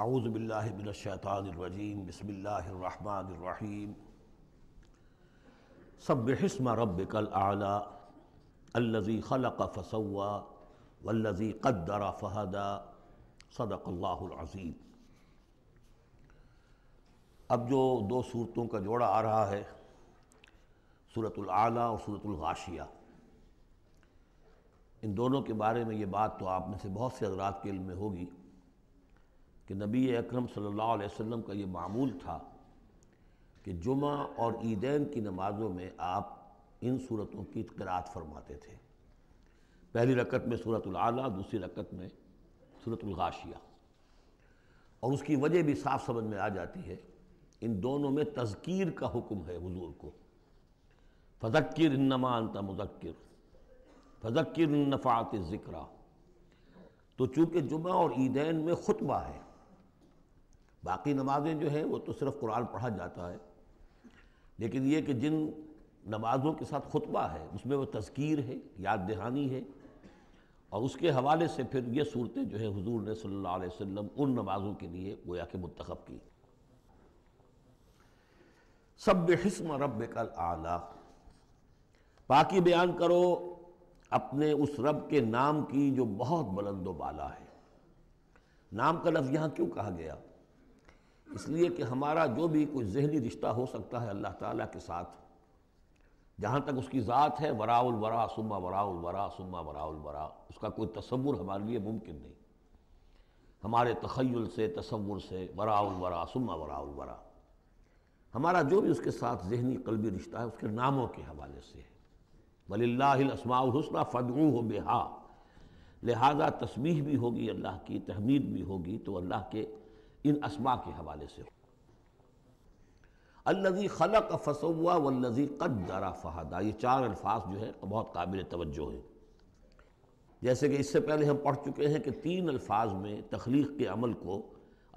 आऊज़बिल्लिनशैतानरजीम बसमीम सब बिस्म रब कल आला अल्लज़ी खलक फसवा वल्लज़ी कद्दरा फ़हदा सदक़ल्लाज़ीम अब जो दो सूरतों का जोड़ा आ रहा है सूरतुल आला और सूरतुल गाशिया इन दोनों के बारे में ये बात तो आप में से बहुत से हजरात के इल्म में होगी कि नबी अकरम सल्लल्लाहु अलैहि वसल्लम का ये मामूल था कि जुमा और ईदैन की नमाज़ों में आप इन सूरतों की करात फरमाते थे पहली रकत में सूरत आला दूसरी रकत में सूरतलगाशिया और उसकी वजह भी साफ समझ में आ जाती है इन दोनों में तज़कीर का हुक्म है हजूर को फजक्र इन्नमा मुजक्र फजक्र नफ़ात ज़िक्रा तो चूँकि जुमा और ईदैन में खुतबा है बाकी नमाजें जो हैं वो तो सिर्फ कुरान पढ़ा जाता है लेकिन ये कि जिन नमाजों के साथ खुतबा है उसमें वो तस्कीर है याद दहानी है और उसके हवाले से फिर ये सूरतें जो है हुजूर ने सल्लल्लाहु अलैहि वसल्लम उन नमाजों के लिए गोया के मुंतखब की सब हिस्म रब कल आला पाकि बयान करो अपने उस रब के नाम की जो बहुत बुलंदोबाला है नाम का लफ्ज़ यहाँ क्यों कहा गया इसलिए कि हमारा जो भी कोई जहनी रिश्ता हो सकता है अल्लाह ताला के साथ जहाँ तक उसकी ज़ात है वराउल वरा सुम्मा वराउल वरा सुम्मा वराउल वरा उसका कोई तस्वुर हमारे लिए मुमकिन नहीं हमारे तखयल से तस्वुर से वराउल वरा सुम्मा वराउल वरा हमारा जो भी उसके साथ जहनी कलबी रिश्ता है उसके नामों के हवाले से है वलीसमा फ़दू हो बेहा लिहाजा तस्बीह भी होगी अल्लाह की तहमीद भी होगी तो अल्लाह के इन असमा के हवाले से अल्लजी खलक फसवा वल्लजी कदरा फ़हदा ये चार अल्फाज जो है बहुत काबिल तवज्जो है जैसे कि इससे पहले हम पढ़ चुके हैं कि तीन अल्फाज में तख्लीक के अमल को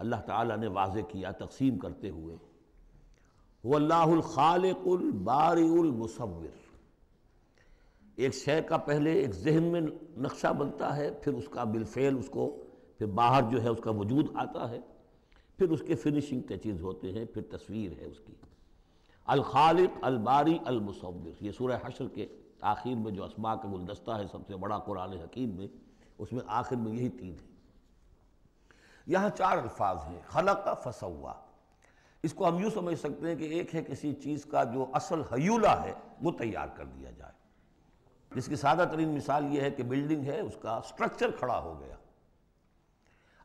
अल्लाह ताला ने वाज किया तकसीम करते हुए वल्लाखालबारमसवर एक शय का पहले एक जहन में नक्शा बनता है फिर उसका बिलफेल उसको फिर बाहर जो है उसका वजूद आता है फिर उसके फिनिशिंग टचेज होते हैं फिर तस्वीर है उसकी अलखालिक अलबारी अलमसवर ये सूर्य हशर के आखिर में जो असमा का गुलदस्ता है सबसे बड़ा कुरान हकीम में उसमें आखिर में यही तीन है यहाँ चार अल्फाज हैं खलक फसवा इसको हम यूँ समझ सकते हैं कि एक है किसी चीज़ का जो असल हयूला है वो तैयार कर दिया जाए जिसकी सादा तरीन मिसाल ये है कि बिल्डिंग है उसका स्ट्रक्चर खड़ा हो गया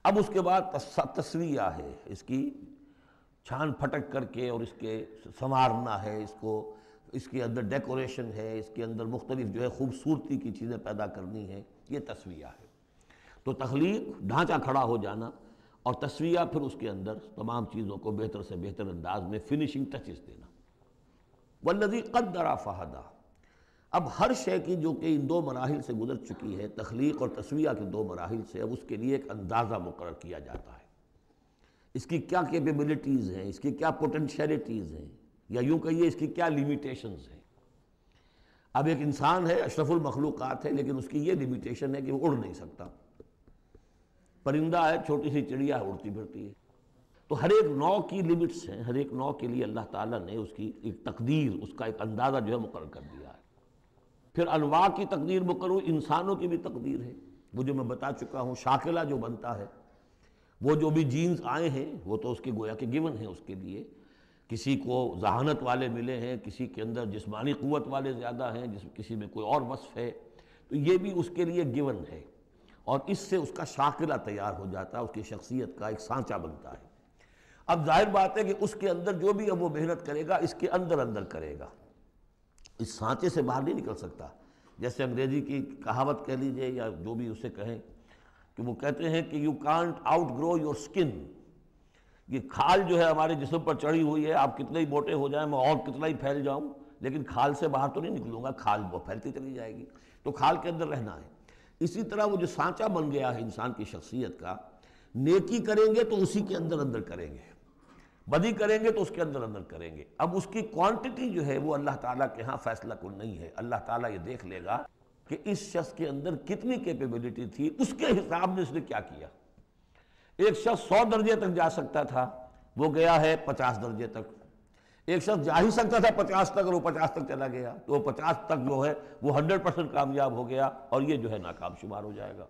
अब उसके बाद तस्विया है इसकी छान फटक करके और इसके संवारना है इसको इसके अंदर डेकोरेशन है इसके अंदर मुख्तलिफ जो है खूबसूरती की चीज़ें पैदा करनी है ये तस्विया है तो तख्लीक ढांचा खड़ा हो जाना और तस्विया फिर उसके अंदर तमाम चीज़ों को बेहतर से बेहतर अंदाज में फिनिशिंग टचेस देना वल्लजी कदरा फ़हदा अब हर शे की जो कि इन दो मराहल से गुजर चुकी है तख्लीक और तस्वीर के दो मराहल से अब उसके लिए एक अंदाज़ा मुकर किया जाता है इसकी क्या कैपेबिलिटीज़ हैं इसकी क्या पोटेंशलिटीज़ हैं या यूँ कहिए इसकी क्या लिमिटेशंस हैं अब एक इंसान है अशरफुल मखलूक़ात है लेकिन उसकी ये लिमिटेशन है कि वो उड़ नहीं सकता परिंदा है छोटी सी चिड़िया है उड़ती फिरती है तो हर एक नौ की लिमिट्स हैं हर एक नौ के लिए अल्लाह ताला ने उसकी एक तकदीर उसका एक अंदाज़ा जो है मुकर कर दिया है फिर अलवा की तकदीर मुकर इंसानों की भी तकदीर है वो जो मैं बता चुका हूँ शाकिला जो बनता है वो जो भी जीन्स आए हैं वो तो उसके गोया के गिवन हैं उसके लिए किसी को जहानत वाले मिले हैं किसी के अंदर जिसमानी क़वत वाले ज़्यादा हैं जिस किसी में कोई और वसफ़ है तो ये भी उसके लिए गिवन है और इससे उसका शाकिला तैयार हो जाता है उसकी शख्सियत का एक सांचा बनता है अब जाहिर बात है कि उसके अंदर जो भी अब वो मेहनत करेगा इसके अंदर अंदर करेगा इस सांचे से बाहर नहीं निकल सकता जैसे अंग्रेजी की कहावत कह लीजिए या जो भी उसे कहें कि वो कहते हैं कि you can't outgrow your skin ये खाल जो है हमारे जिसम पर चढ़ी हुई है आप कितने ही मोटे हो जाए मैं और कितना ही फैल जाऊं लेकिन खाल से बाहर तो नहीं निकलूंगा खाल वो फैलती चली जाएगी तो खाल के अंदर रहना है इसी तरह वो जो सांचा बन गया है इंसान की शख्सियत का नेकी करेंगे तो उसी के अंदर अंदर करेंगे बदी करेंगे तो उसके अंदर अंदर करेंगे अब उसकी क्वांटिटी जो है वो अल्लाह ताला के यहाँ फैसला कुल नहीं है अल्लाह ताला ये देख लेगा कि इस शख्स के अंदर कितनी कैपेबिलिटी थी उसके हिसाब में उसने क्या किया एक शख्स सौ दर्जे तक जा सकता था वो गया है पचास दर्जे तक एक शख्स जा ही सकता था पचास तक और वो पचास तक चला गया तो वो पचास तक जो है वो हंड्रेड परसेंट कामयाब हो गया और ये जो है नाकाम शुमार हो जाएगा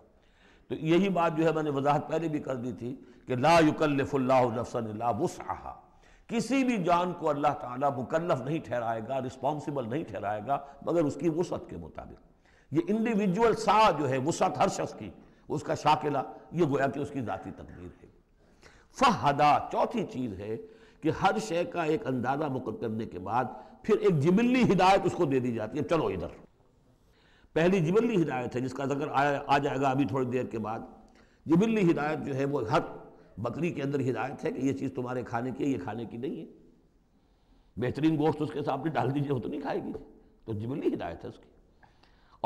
तो यही बात जो है मैंने वजाहत पहले भी कर दी थी कि ला युकल्लफ़ुल्लाफ़सन किसी भी जान को अल्लाह ताला मुकल्लफ नहीं ठहराएगा रिस्पॉन्सिबल नहीं ठहराएगा मगर उसकी वसत के मुताबिक ये इंडिविजुअल सा जो है वसत हर शख्स की उसका शाकिला ये गोया कि उसकी ज़ाती तकदीर है फ़हदा चौथी चीज़ है कि हर शे का एक अंदाज़ा मुकर करने के बाद फिर एक जिमिली हिदायत उसको दे दी जाती है चलो इधर पहली जिबली हिदायत है जिसका जिक्र आ जाएगा अभी थोड़ी देर के बाद जिबली हिदायत जो है वो हर बकरी के अंदर हिदायत है कि ये चीज़ तुम्हारे खाने की है ये खाने की नहीं है बेहतरीन गोश्त उसके सामने डाल दीजिए वो तो नहीं खाएगी तो जिबली हिदायत है उसकी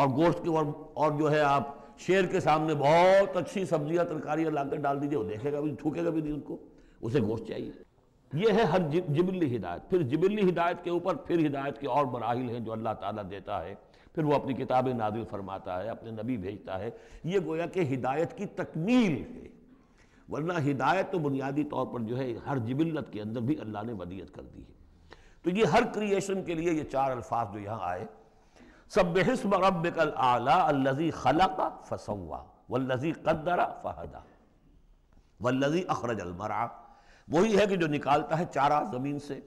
और गोश्त की और, और जो है आप शेर के सामने बहुत अच्छी सब्जियां तरकारियां ला कर डाल दीजिए वो देखेगा भी छूकेगा भी नहीं उनको उसे गोश्त चाहिए यह है हर जि, जिबिली हिदायत फिर जिबिली हिदायत के ऊपर फिर हिदायत के और मराहल हैं जो अल्लाह ताला देता है फिर वो अपनी किताबें नादिल फरमाता है अपने नबी भेजता है ये गोया कि हिदायत की तकमील है वरना हिदायत तो बुनियादी तौर पर जो है हर जिबिलत के अंदर भी अल्लाह ने वदियत कर दी है तो ये हर क्रिएशन के लिए ये चार अल्फाज जो यहाँ आए सब बेहस्म रब कल आला का खलका फसवा वल्लजी कदरा फहदा वल्लजी अखरज अलमरा वही है कि जो निकालता है चारा ज़मीन से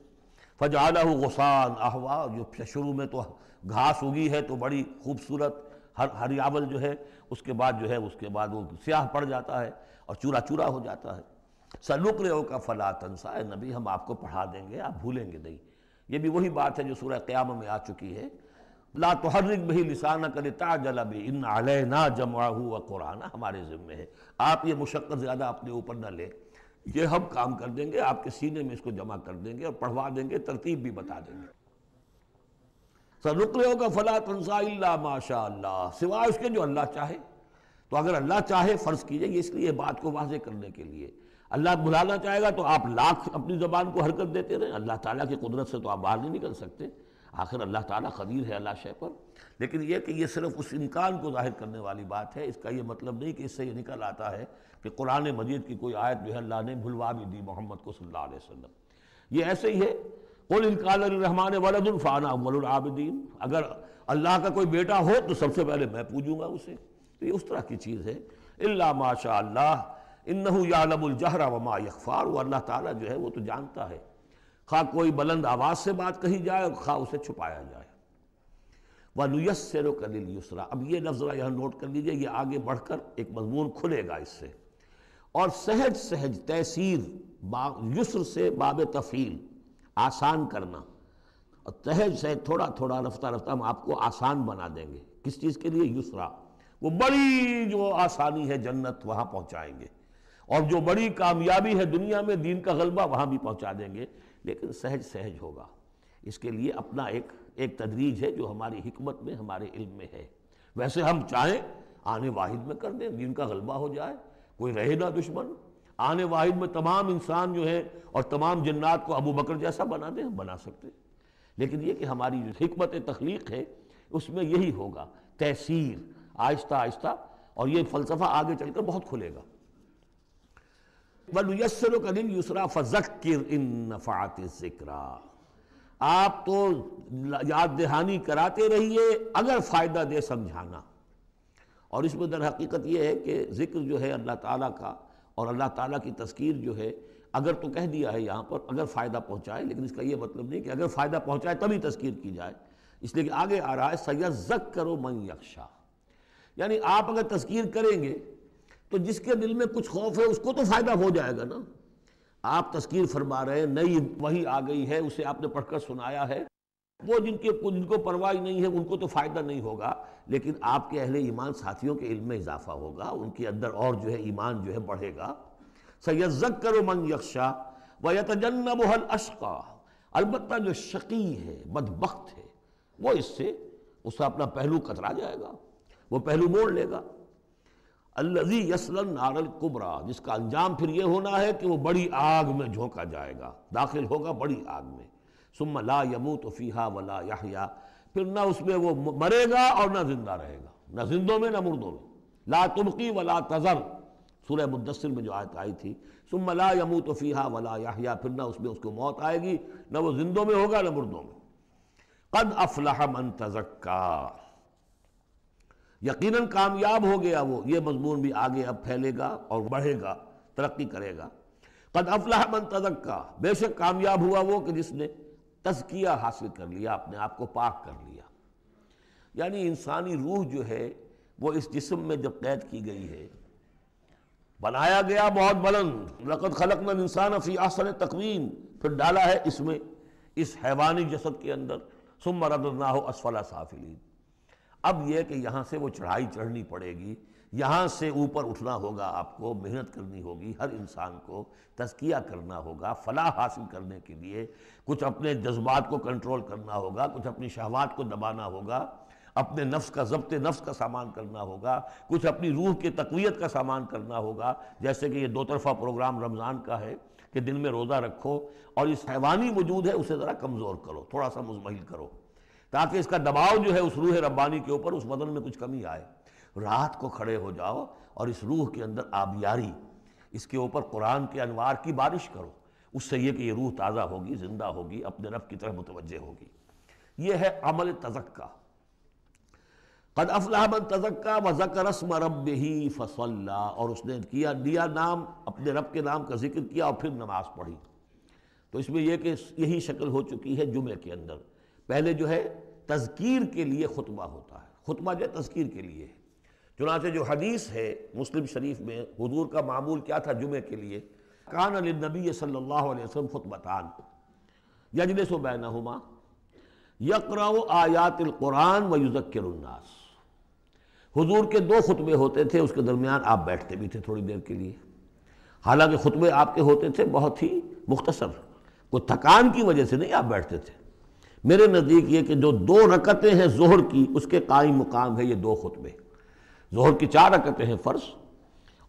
फजाला गुसान आहवा जो शुरू में तो घास उगी है तो बड़ी खूबसूरत हर हरियावल जो है उसके बाद जो है उसके बाद वो स्याह पड़ जाता है और चूरा चूरा हो जाता है सलुक रे का फला तनसा नबी हम आपको पढ़ा देंगे आप भूलेंगे नहीं ये भी वही बात है जो सूर्य क़्याम में आ चुकी है ला तो तहरिक भी लिसाना करे ताजल भी इन आलना जमा हुआ कुराना हमारे ज़िम्मे है आप ये मुशक्क़त ज़्यादा अपने ऊपर न लें ये हम काम कर देंगे आपके सीने में इसको जमा कर देंगे और पढ़वा देंगे तरतीब भी बता देंगे सरुक का फला तनसा माशा सिवाय उसके जो अल्लाह चाहे तो अगर अल्लाह चाहे फ़र्ज़ कीजिए इसलिए बात को वाजे करने के लिए अल्लाह बुलाना चाहेगा तो आप लाख अपनी ज़बान को हरकत देते रहे अल्लाह ताला की कुदरत से तो आप बाहर नहीं निकल सकते आखिर अल्लाह ताला खदीर है अल्लाह शह पर लेकिन यह कि यह सिर्फ उस इम्कान को जाहिर करने वाली बात है इसका यह मतलब नहीं कि इससे ये निकल आता है कि कुरान मजीद की कोई आयत जो है अल्लाह ने भुलवा भी दी मोहम्मद को सल्ला वसम ये ऐसे ही है कुल इनकालरहमान वलदुलफाना अमलाबद्दीन अगर अल्लाह का कोई बेटा हो तो सबसे पहले मैं पूजूंगा उसे तो ये उस तरह की चीज़ है अल्ला माशा इन्नहुलजहरा वमा यकफ़ार वो अल्लाह ताला जो है वो तो जानता है खा कोई बुलंद आवाज़ से बात कही जाए और खा उसे छुपाया जाए व नुयसर अब ये लफ्ज़ यहाँ नोट कर लीजिए ये आगे बढ़कर एक मजमून खुलेगा इससे और सहज सहज तहसीर बासर से बाब तफील आसान करना और तहज सहज थोड़ा थोड़ा रफ्ता रफ्ता हम आपको आसान बना देंगे किस चीज़ के लिए युसरा वो बड़ी जो आसानी है जन्नत वहाँ पहुँचाएंगे और जो बड़ी कामयाबी है दुनिया में दीन का गलबा वहाँ भी पहुँचा देंगे लेकिन सहज सहज होगा इसके लिए अपना एक एक तदरीज है जो हमारी हमत में हमारे इल्म में है वैसे हम चाहें आने वाहिद में कर दें दीन का गलबा हो जाए कोई रहे ना दुश्मन आने वाहिद में तमाम इंसान जो है और तमाम जन्नात को अबू बकर जैसा बना दें हम बना सकते हैं लेकिन ये कि हमारी जो हमत तख्लीक है उसमें यही होगा तहसीर आहिस्ता आहिस्ता और ये फ़लसफ़ा आगे चल कर बहुत खुलेगा वलयसर कलिल इन नफ़ात ज़िक्रा आप तो याद दहानी कराते रहिए अगर फ़ायदा दे समझाना और इसमें दर हकीकत यह है कि ज़िक्र जो है अल्लाह ताला का और अल्लाह ताला की तस्कीर जो है अगर तो कह दिया है यहाँ पर अगर फ़ायदा पहुँचाए लेकिन इसका यह मतलब नहीं कि अगर फ़ायदा पहुँचाए तभी तस्कीर की जाए इसलिए कि आगे आ रहा है सैया जक करो मन यक्षा यानी आप अगर तस्कीर करेंगे तो जिसके दिल में कुछ खौफ है उसको तो फ़ायदा हो जाएगा ना आप तस्कीर फरमा रहे हैं नई वही आ गई है उसे आपने पढ़कर सुनाया है वो जिनके जिनको परवाह ही नहीं है उनको तो फ़ायदा नहीं होगा लेकिन आपके अहले ईमान साथियों के इल्म में इजाफा होगा उनके अंदर और जो है ईमान जो है बढ़ेगा सयजक करो मंग यक्षा व यतजन्नबल अशका अलबत् जो शकी है बदबख्त है वो इससे उसका अपना पहलू कतरा जाएगा वो पहलू मोड़ लेगा अल्लजी यसलन नारल कुबरा जिसका अंजाम फिर ये होना है कि वो बड़ी आग में झोंका जाएगा दाखिल होगा बड़ी आग में सुम ला तो फ़ीहा वला यहया फिर ना उसमें वो मरेगा और ना जिंदा रहेगा ना जिंदों में ना मुर्दों में ला तुबकी वला तजर सूर्य मुदस्सिर में जो आयत आई थी सुम ला तो फ़ीहा वला यहया फिर ना उसमें उसको मौत आएगी ना वो जिंदों में होगा ना मुर्दों में कद अफलाह मन तजक्का यकीनन कामयाब हो गया वो ये मजमून भी आगे अब फैलेगा और बढ़ेगा तरक्की करेगा कद अफलाह मन तजक्का बेशक कामयाब हुआ वो कि जिसने तजकिया हासिल कर लिया अपने आप को पाक कर लिया यानी इंसानी रूह जो है वो इस जिस्म में जब कैद की गई है बनाया गया बहुत बुलंद रकत खलक में इंसान अफी आसन तकवीम फिर डाला है इसमें इस हैवानी जसद के अंदर सुम रदना हो असफला साफिलीन अब यह कि यहाँ से वो चढ़ाई चढ़नी पड़ेगी यहाँ से ऊपर उठना होगा आपको मेहनत करनी होगी हर इंसान को तस्किया करना होगा फलाह हासिल करने के लिए कुछ अपने जज्बात को कंट्रोल करना होगा कुछ अपनी शहवात को दबाना होगा अपने नफ्स का जब्त नफ्स का सामान करना होगा कुछ अपनी रूह के तकवीत का सामान करना होगा जैसे कि ये दो तरफा प्रोग्राम रमज़ान का है कि दिन में रोज़ा रखो और इस हैवानी वजूद है उसे ज़रा कमज़ोर करो थोड़ा सा मुजमहिल करो ताकि इसका दबाव जो है उस रूह रब्बानी के ऊपर उस बदन में कुछ कमी आए रात को खड़े हो जाओ और इस रूह के अंदर आबियारी इसके ऊपर कुरान के अनवार की बारिश करो उससे यह कि यह रूह ताज़ा होगी ज़िंदा होगी अपने रब की तरफ मुतवजह होगी ये है अमल तजक्का कद अफलामन तजक्का व जकरसम रब ही फसल्ला और उसने किया दिया नाम अपने रब के नाम का जिक्र किया और फिर नमाज पढ़ी तो इसमें यह कि यही शक्ल हो चुकी है जुमे के अंदर पहले जो है तजकीर के लिए खुतबा होता है खुतबा जो है तजकीर के लिए है चुनाचे जो हदीस है मुस्लिम शरीफ में हजूर का मामूल क्या था जुमे के लिए कान नबी सल्ला वसम ख़ुतबतान यजलिस बैनहुमा यकर आयातिल कुरान व युजक्रन्नास हुजूर के दो खुतबे होते थे उसके दरमियान आप बैठते भी थे थोड़ी देर के लिए हालांकि खुतबे आपके होते थे बहुत ही मुख्तसर को थकान की वजह से नहीं आप बैठते थे मेरे नज़दीक ये कि जो दो रकतें हैं जोहर की उसके कायम मुकाम है ये दो खुतबे जोहर की चार रकतें हैं फ़र्ज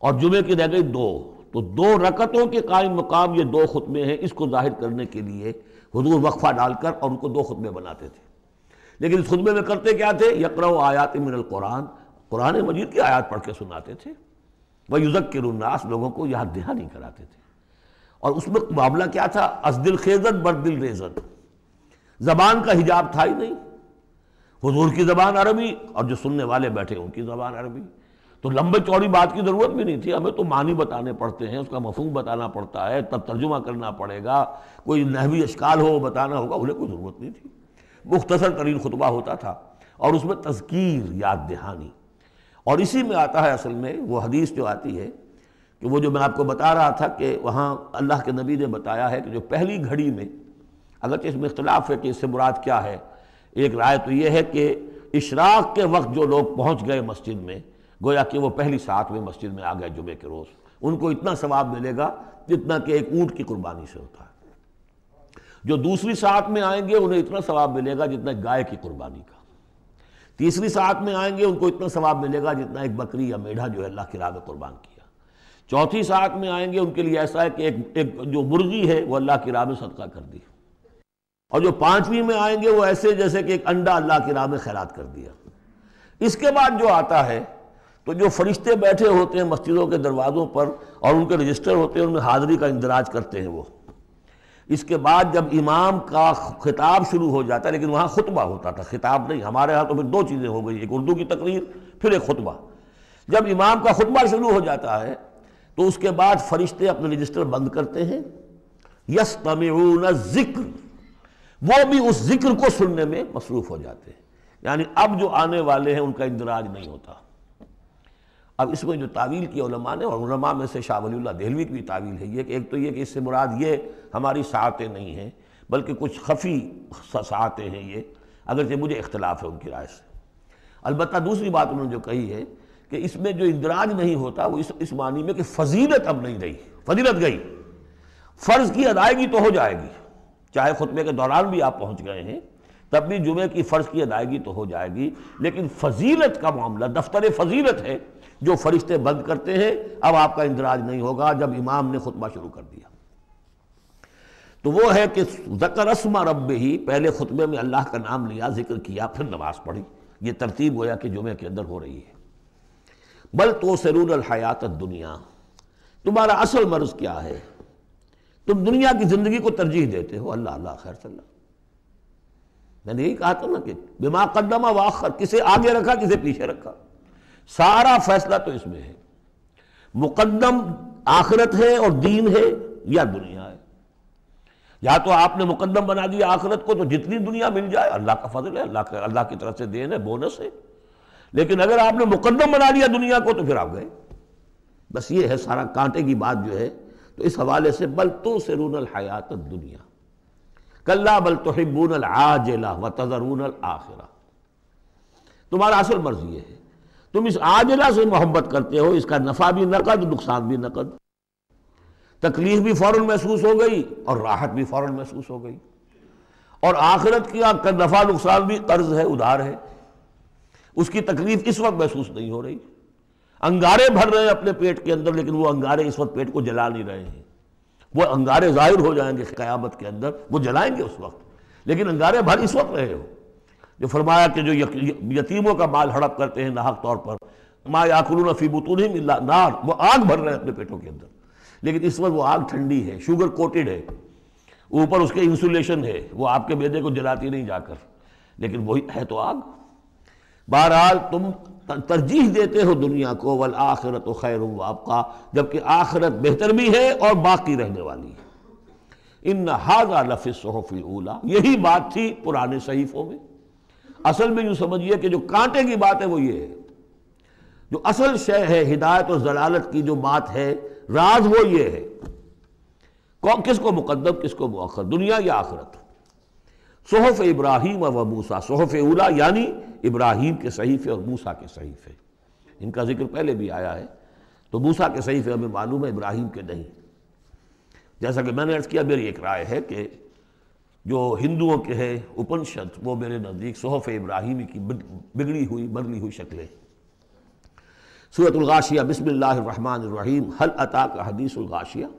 और जुमे की रह गई दो तो दो रकतों के कायम मकाम ये दो खुतबे हैं इसको जाहिर करने के लिए हजूर वक्फ़ा डालकर और उनको दो खुतबे बनाते थे लेकिन इस खुतबे में करते क्या थे यकरो आयात मिनल कुरान कुरान मजीद की आयात पढ़ के सुनाते थे वह युजक के रुन्नास लोगों को याद नहीं कराते थे और उसमें मामला क्या था अजदिल खेजत बरदिल रेजन जबान का हिजाब था ही नहीं हजूर तो की ज़बान अरबी और जो सुनने वाले बैठे उनकी ज़बान अरबी तो लंबे चौड़ी बात की ज़रूरत भी नहीं थी हमें तो मानी बताने पड़ते हैं उसका मफूम बताना पड़ता है तब तर्जुमा करना पड़ेगा कोई नहवी अशकाल हो बताना होगा उन्हें कोई ज़रूरत नहीं थी मुख्तसर तरीन खुतबा होता था और उसमें तस्कीर याद दहानी और इसी में आता है असल में वो हदीस जो आती है कि वो जो मैं आपको बता रहा था कि वहाँ अल्लाह के नबी ने बताया है कि जो पहली घड़ी में अगर इसमें इख्तलाफ है कि इससे मुराद क्या है एक राय तो ये है कि इशराक के वक्त जो लोग पहुंच गए मस्जिद में गोया कि वो पहली सातवें मस्जिद में आ गए जुमे के रोज़ उनको इतना सवाब मिलेगा जितना कि एक ऊँट की कुर्बानी से होता है जो दूसरी साथ में आएंगे उन्हें इतना सवाब मिलेगा जितना गाय की कुर्बानी का तीसरी साथ में आएंगे उनको इतना सवाब मिलेगा जितना एक बकरी या मेढा जो है अल्लाह की राह में कुर्बान किया चौथी सात में आएंगे उनके लिए ऐसा है कि एक, एक जो मुर्गी है वो अल्लाह की राह में सदका कर दी और जो पांचवी में आएंगे वो ऐसे जैसे कि एक अंडा अल्लाह की राह में खैरात कर दिया इसके बाद जो आता है तो जो फरिश्ते बैठे होते हैं मस्जिदों के दरवाज़ों पर और उनके रजिस्टर होते हैं उनमें हाजिरी का इंदराज करते हैं वो इसके बाद जब इमाम का खिताब शुरू हो जाता है लेकिन वहाँ खुतबा होता था खिताब नहीं हमारे यहाँ तो फिर दो चीज़ें हो गई एक उर्दू की तकरीर फिर एक खुतबा जब इमाम का खुतबा शुरू हो जाता है तो उसके बाद फरिश्ते अपने रजिस्टर बंद करते हैं यस तमिन ज़िक्र वो भी उस जिक्र को सुनने में मसरूफ़ हो जाते हैं यानी अब जो आने वाले हैं उनका इंदराज नहीं होता अब इसमें जो तावील की उलमा ने और उलमा में से शाह वली दहलवी की तावील है ये एक तो ये कि इससे मुराद ये हमारी साहतें नहीं हैं बल्कि कुछ खफी साहतें हैं ये अगरचे मुझे इख्तलाफ है उनकी राय से अलबत् दूसरी बात उन्होंने जो कही है कि इसमें जो इंदराज नहीं होता वो इस इस मानी में कि फजीलत अब नहीं रही फजीलत गई फ़र्ज़ की अदायगी तो हो जाएगी चाहे खुतबे के दौरान भी आप पहुंच गए हैं तब भी जुमे की फ़र्ज की अदायगी तो हो जाएगी लेकिन फजीलत का मामला दफ्तर फजीलत है जो फरिश्ते बंद करते हैं अब आपका इंदराज नहीं होगा जब इमाम ने खुतबा शुरू कर दिया तो वो है कि रस्मा रब ही पहले खुतबे में अल्लाह का नाम लिया जिक्र किया फिर नमाज पढ़ी ये तरतीब गोया कि जुमे के अंदर हो रही है बल तो सरूर हयात दुनिया तुम्हारा असल मर्ज क्या है तुम दुनिया की ज़िंदगी को तरजीह देते हो अल्लाह अल्लाह खैर सल्ला मैंने यही कहा था ना कि बिमा कदमा वाखर किसे आगे रखा किसे पीछे रखा सारा फैसला तो इसमें है मुकदम आखरत है और दीन है या दुनिया है या तो आपने मुकदम बना दिया आखरत को तो जितनी दुनिया मिल जाए अल्लाह का फजल है अल्लाह अल्लाह की तरफ से देन है बोनस है लेकिन अगर आपने मुकदम बना लिया दुनिया को तो फिर आप गए बस ये है सारा कांटे की बात जो है तो इस हवाले से बल तो से सरून हयात दुनिया कल्ला बल तोहिबून आजला व तजरून आखिरा तुम्हारा असल मर्ज ये है तुम इस आजला से मोहब्बत करते हो इसका नफ़ा भी नकद नुकसान भी नकद तकलीफ भी फौरन महसूस हो गई और राहत भी फौरन महसूस हो गई और आखिरत की आपका नफ़ा नुकसान भी कर्ज है उधार है उसकी तकलीफ इस वक्त महसूस नहीं हो रही अंगारे भर रहे हैं अपने पेट के अंदर लेकिन वो अंगारे इस वक्त पेट को जला नहीं रहे हैं वो अंगारे जाहिर हो जाएंगे क़यामत के अंदर वो जलाएंगे उस वक्त लेकिन अंगारे भर इस वक्त रहे हो जो फरमाया कि जो यतीमों का माल हड़प करते हैं नाहक तौर पर माँ याकुल नहीं मिल रहा नार वो आग भर रहे हैं अपने पेटों के अंदर लेकिन इस वक्त वो आग ठंडी है शुगर कोटेड है ऊपर उसके इंसुलेशन है वो आपके बेदे को जलाती नहीं जाकर लेकिन वही है तो आग बहरहाल तुम तरजीह देते हो दुनिया को वल आखिरत तो खैर आपका जबकि आखिरत बेहतर भी है और बाकी रहने वाली है इन हाजा लफि ओला यही बात थी पुराने शहीफों में असल में यूँ समझिए कि जो कांटे की बात है वो ये है जो असल शय है हिदायत और जलालत की जो बात है राज वो ये है कौन किसको मुकदम किसको मौखर दुनिया या आखिरत सहफ इब्राहिम और मूसा सहफ उला यानी इब्राहिम के सहीफ़े और मूसा के सहीफ़े इनका जिक्र पहले भी आया है तो मूसा के सहीफ़े हमें मालूम है इब्राहिम के नहीं जैसा कि मैंने अर्ज़ किया मेरी एक राय है कि जो हिंदुओं के हैं उपनिषद वो मेरे नज़दीक सहफ इब्राहिमी की बिगड़ी हुई बदली हुई शक्लें सूरतलगाशिया बिसमीम हल अता हदीस हदीसगाशिया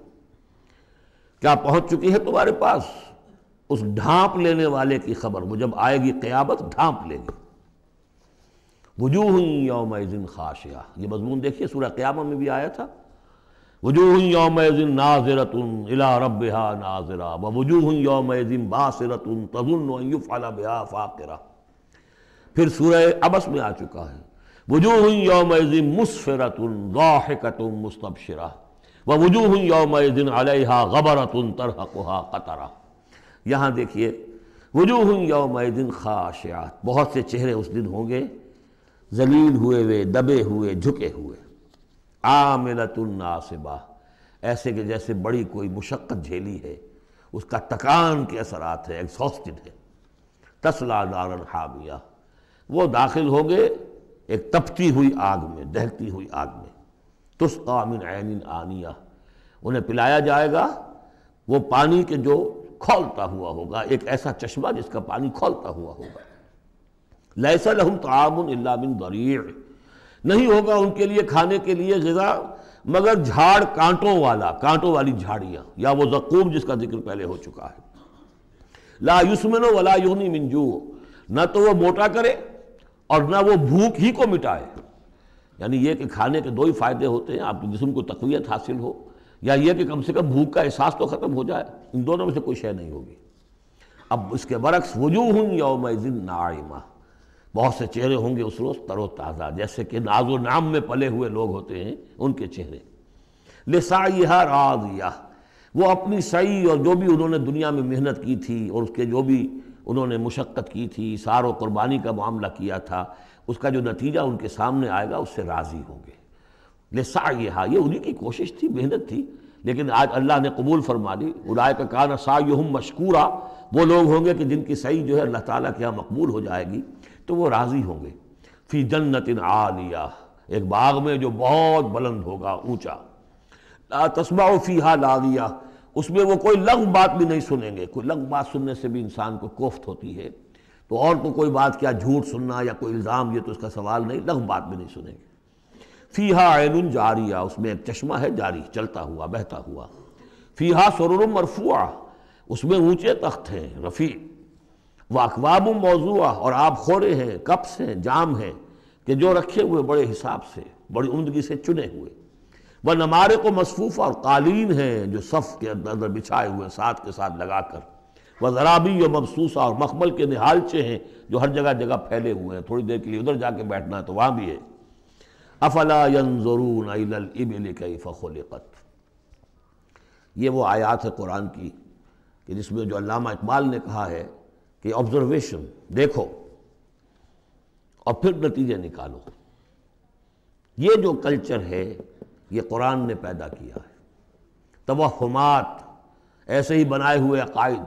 क्या पहुँच चुकी है तुम्हारे पास उस ढांप लेने वाले की खबर वो जब आएगी क्यामत ढांप लेगी वजूह योम खाशिया ये मजमून देखिए सूर्य क़्यामत में भी आया था वजूह योम नाजरत इला रब नाजरा व वजूह योम बासरतन तजुनफ़ला बिहा फ़ाकरा फिर सूर्य अबस में आ चुका है वजूह योम मुसफ़रतन दाहकतुम मुस्तबशरा व वजूह योम अलहा गबरत तरह कतरा यहाँ देखिए वजूह यौम दिन खाशयात बहुत से चेहरे उस दिन होंगे जलील हुए हुए दबे हुए झुके हुए आमिलतुलनासिबा ऐसे कि जैसे बड़ी कोई मुशक्क़त झेली है उसका तकान के असरात है एग्जॉस्टेड है तसला दारन हामिया वो दाखिल हो गए एक तपती हुई आग में दहकती हुई आग में तुस आमिन आनिया उन्हें पिलाया जाएगा वो पानी के जो खोलता हुआ होगा एक ऐसा चश्मा जिसका पानी खोलता हुआ होगा लहसा लहम तामुन दरीर नहीं होगा उनके लिए खाने के लिए गजा मगर झाड़ कांटों वाला कांटों वाली झाड़ियाँ या वो जकूम जिसका जिक्र पहले हो चुका है ला युसमनो वला योनी मिंजू ना तो वो मोटा करे और ना वो भूख ही को मिटाए यानी ये कि खाने के दो ही फ़ायदे होते हैं आपके जिसम को तकवीत हासिल हो या ये कि कम से कम भूख का एहसास तो ख़त्म हो जाए इन दोनों में से कोई शय नहीं होगी अब इसके बरक्स वजूह योम नाइमा बहुत से चेहरे होंगे उस रोज़ तरोताज़ा जैसे कि नाजो नाम में पले हुए लोग होते हैं उनके चेहरे लिसाइया राजिया वो अपनी सही और जो भी उन्होंने दुनिया में मेहनत की थी और उसके जो भी उन्होंने मुशक्क़त की थी सार व कुर्बानी का मामला किया था उसका जो नतीजा उनके सामने आएगा उससे राज़ी होंगे लेसाहा ये उन्हीं की कोशिश थी मेहनत थी लेकिन आज अल्लाह ने कबूल फरमा ली उलाय का कान साहम मशकूरा वो लोग होंगे कि जिनकी सही जो है अल्लाह ताला के यहाँ मकबूल हो जाएगी तो वो राज़ी होंगे फी जन्नत आलिया एक बाग में जो बहुत बुलंद होगा ऊँचा तस्मा फ़ीहा लालिया उसमें वो कोई लंग बात भी नहीं सुनेंगे कोई लंग बात सुनने से भी इंसान को कोफ्त होती है तो और तो कोई बात क्या झूठ सुनना या कोई इल्ज़ाम ये तो उसका सवाल नहीं लंग बात भी नहीं सुनेंगे फ़ीहा आयन जारिया उसमें एक चश्मा है जारी चलता हुआ बहता हुआ फ़ीहा सुरुर मरफुआ उसमें ऊंचे तख्त हैं रफ़ी अखवाब मौजूआ और आप खोरे हैं कप्स हैं जाम हैं कि जो रखे हुए बड़े हिसाब से बड़ी उमदगी से चुने हुए वह नमारे को मसफूफ़ और कालीन हैं जो सफ़ के अंदर अंदर बिछाए हुए साथ के साथ लगा कर वह जराबी और मबसूसा और मखमल के निहालचे हैं जो हर जगह जगह फैले हुए हैं थोड़ी देर के लिए उधर जाके बैठना है तो वहाँ भी है अफला यंजरून इबिल ये वो आयात है कुरान की कि जिसमें जो अल्लामा इकबाल ने कहा है कि ऑब्ज़र्वेशन देखो और फिर नतीजे निकालो ये जो कल्चर है ये कुरान ने पैदा किया है तोहमात ऐसे ही बनाए हुए अकायद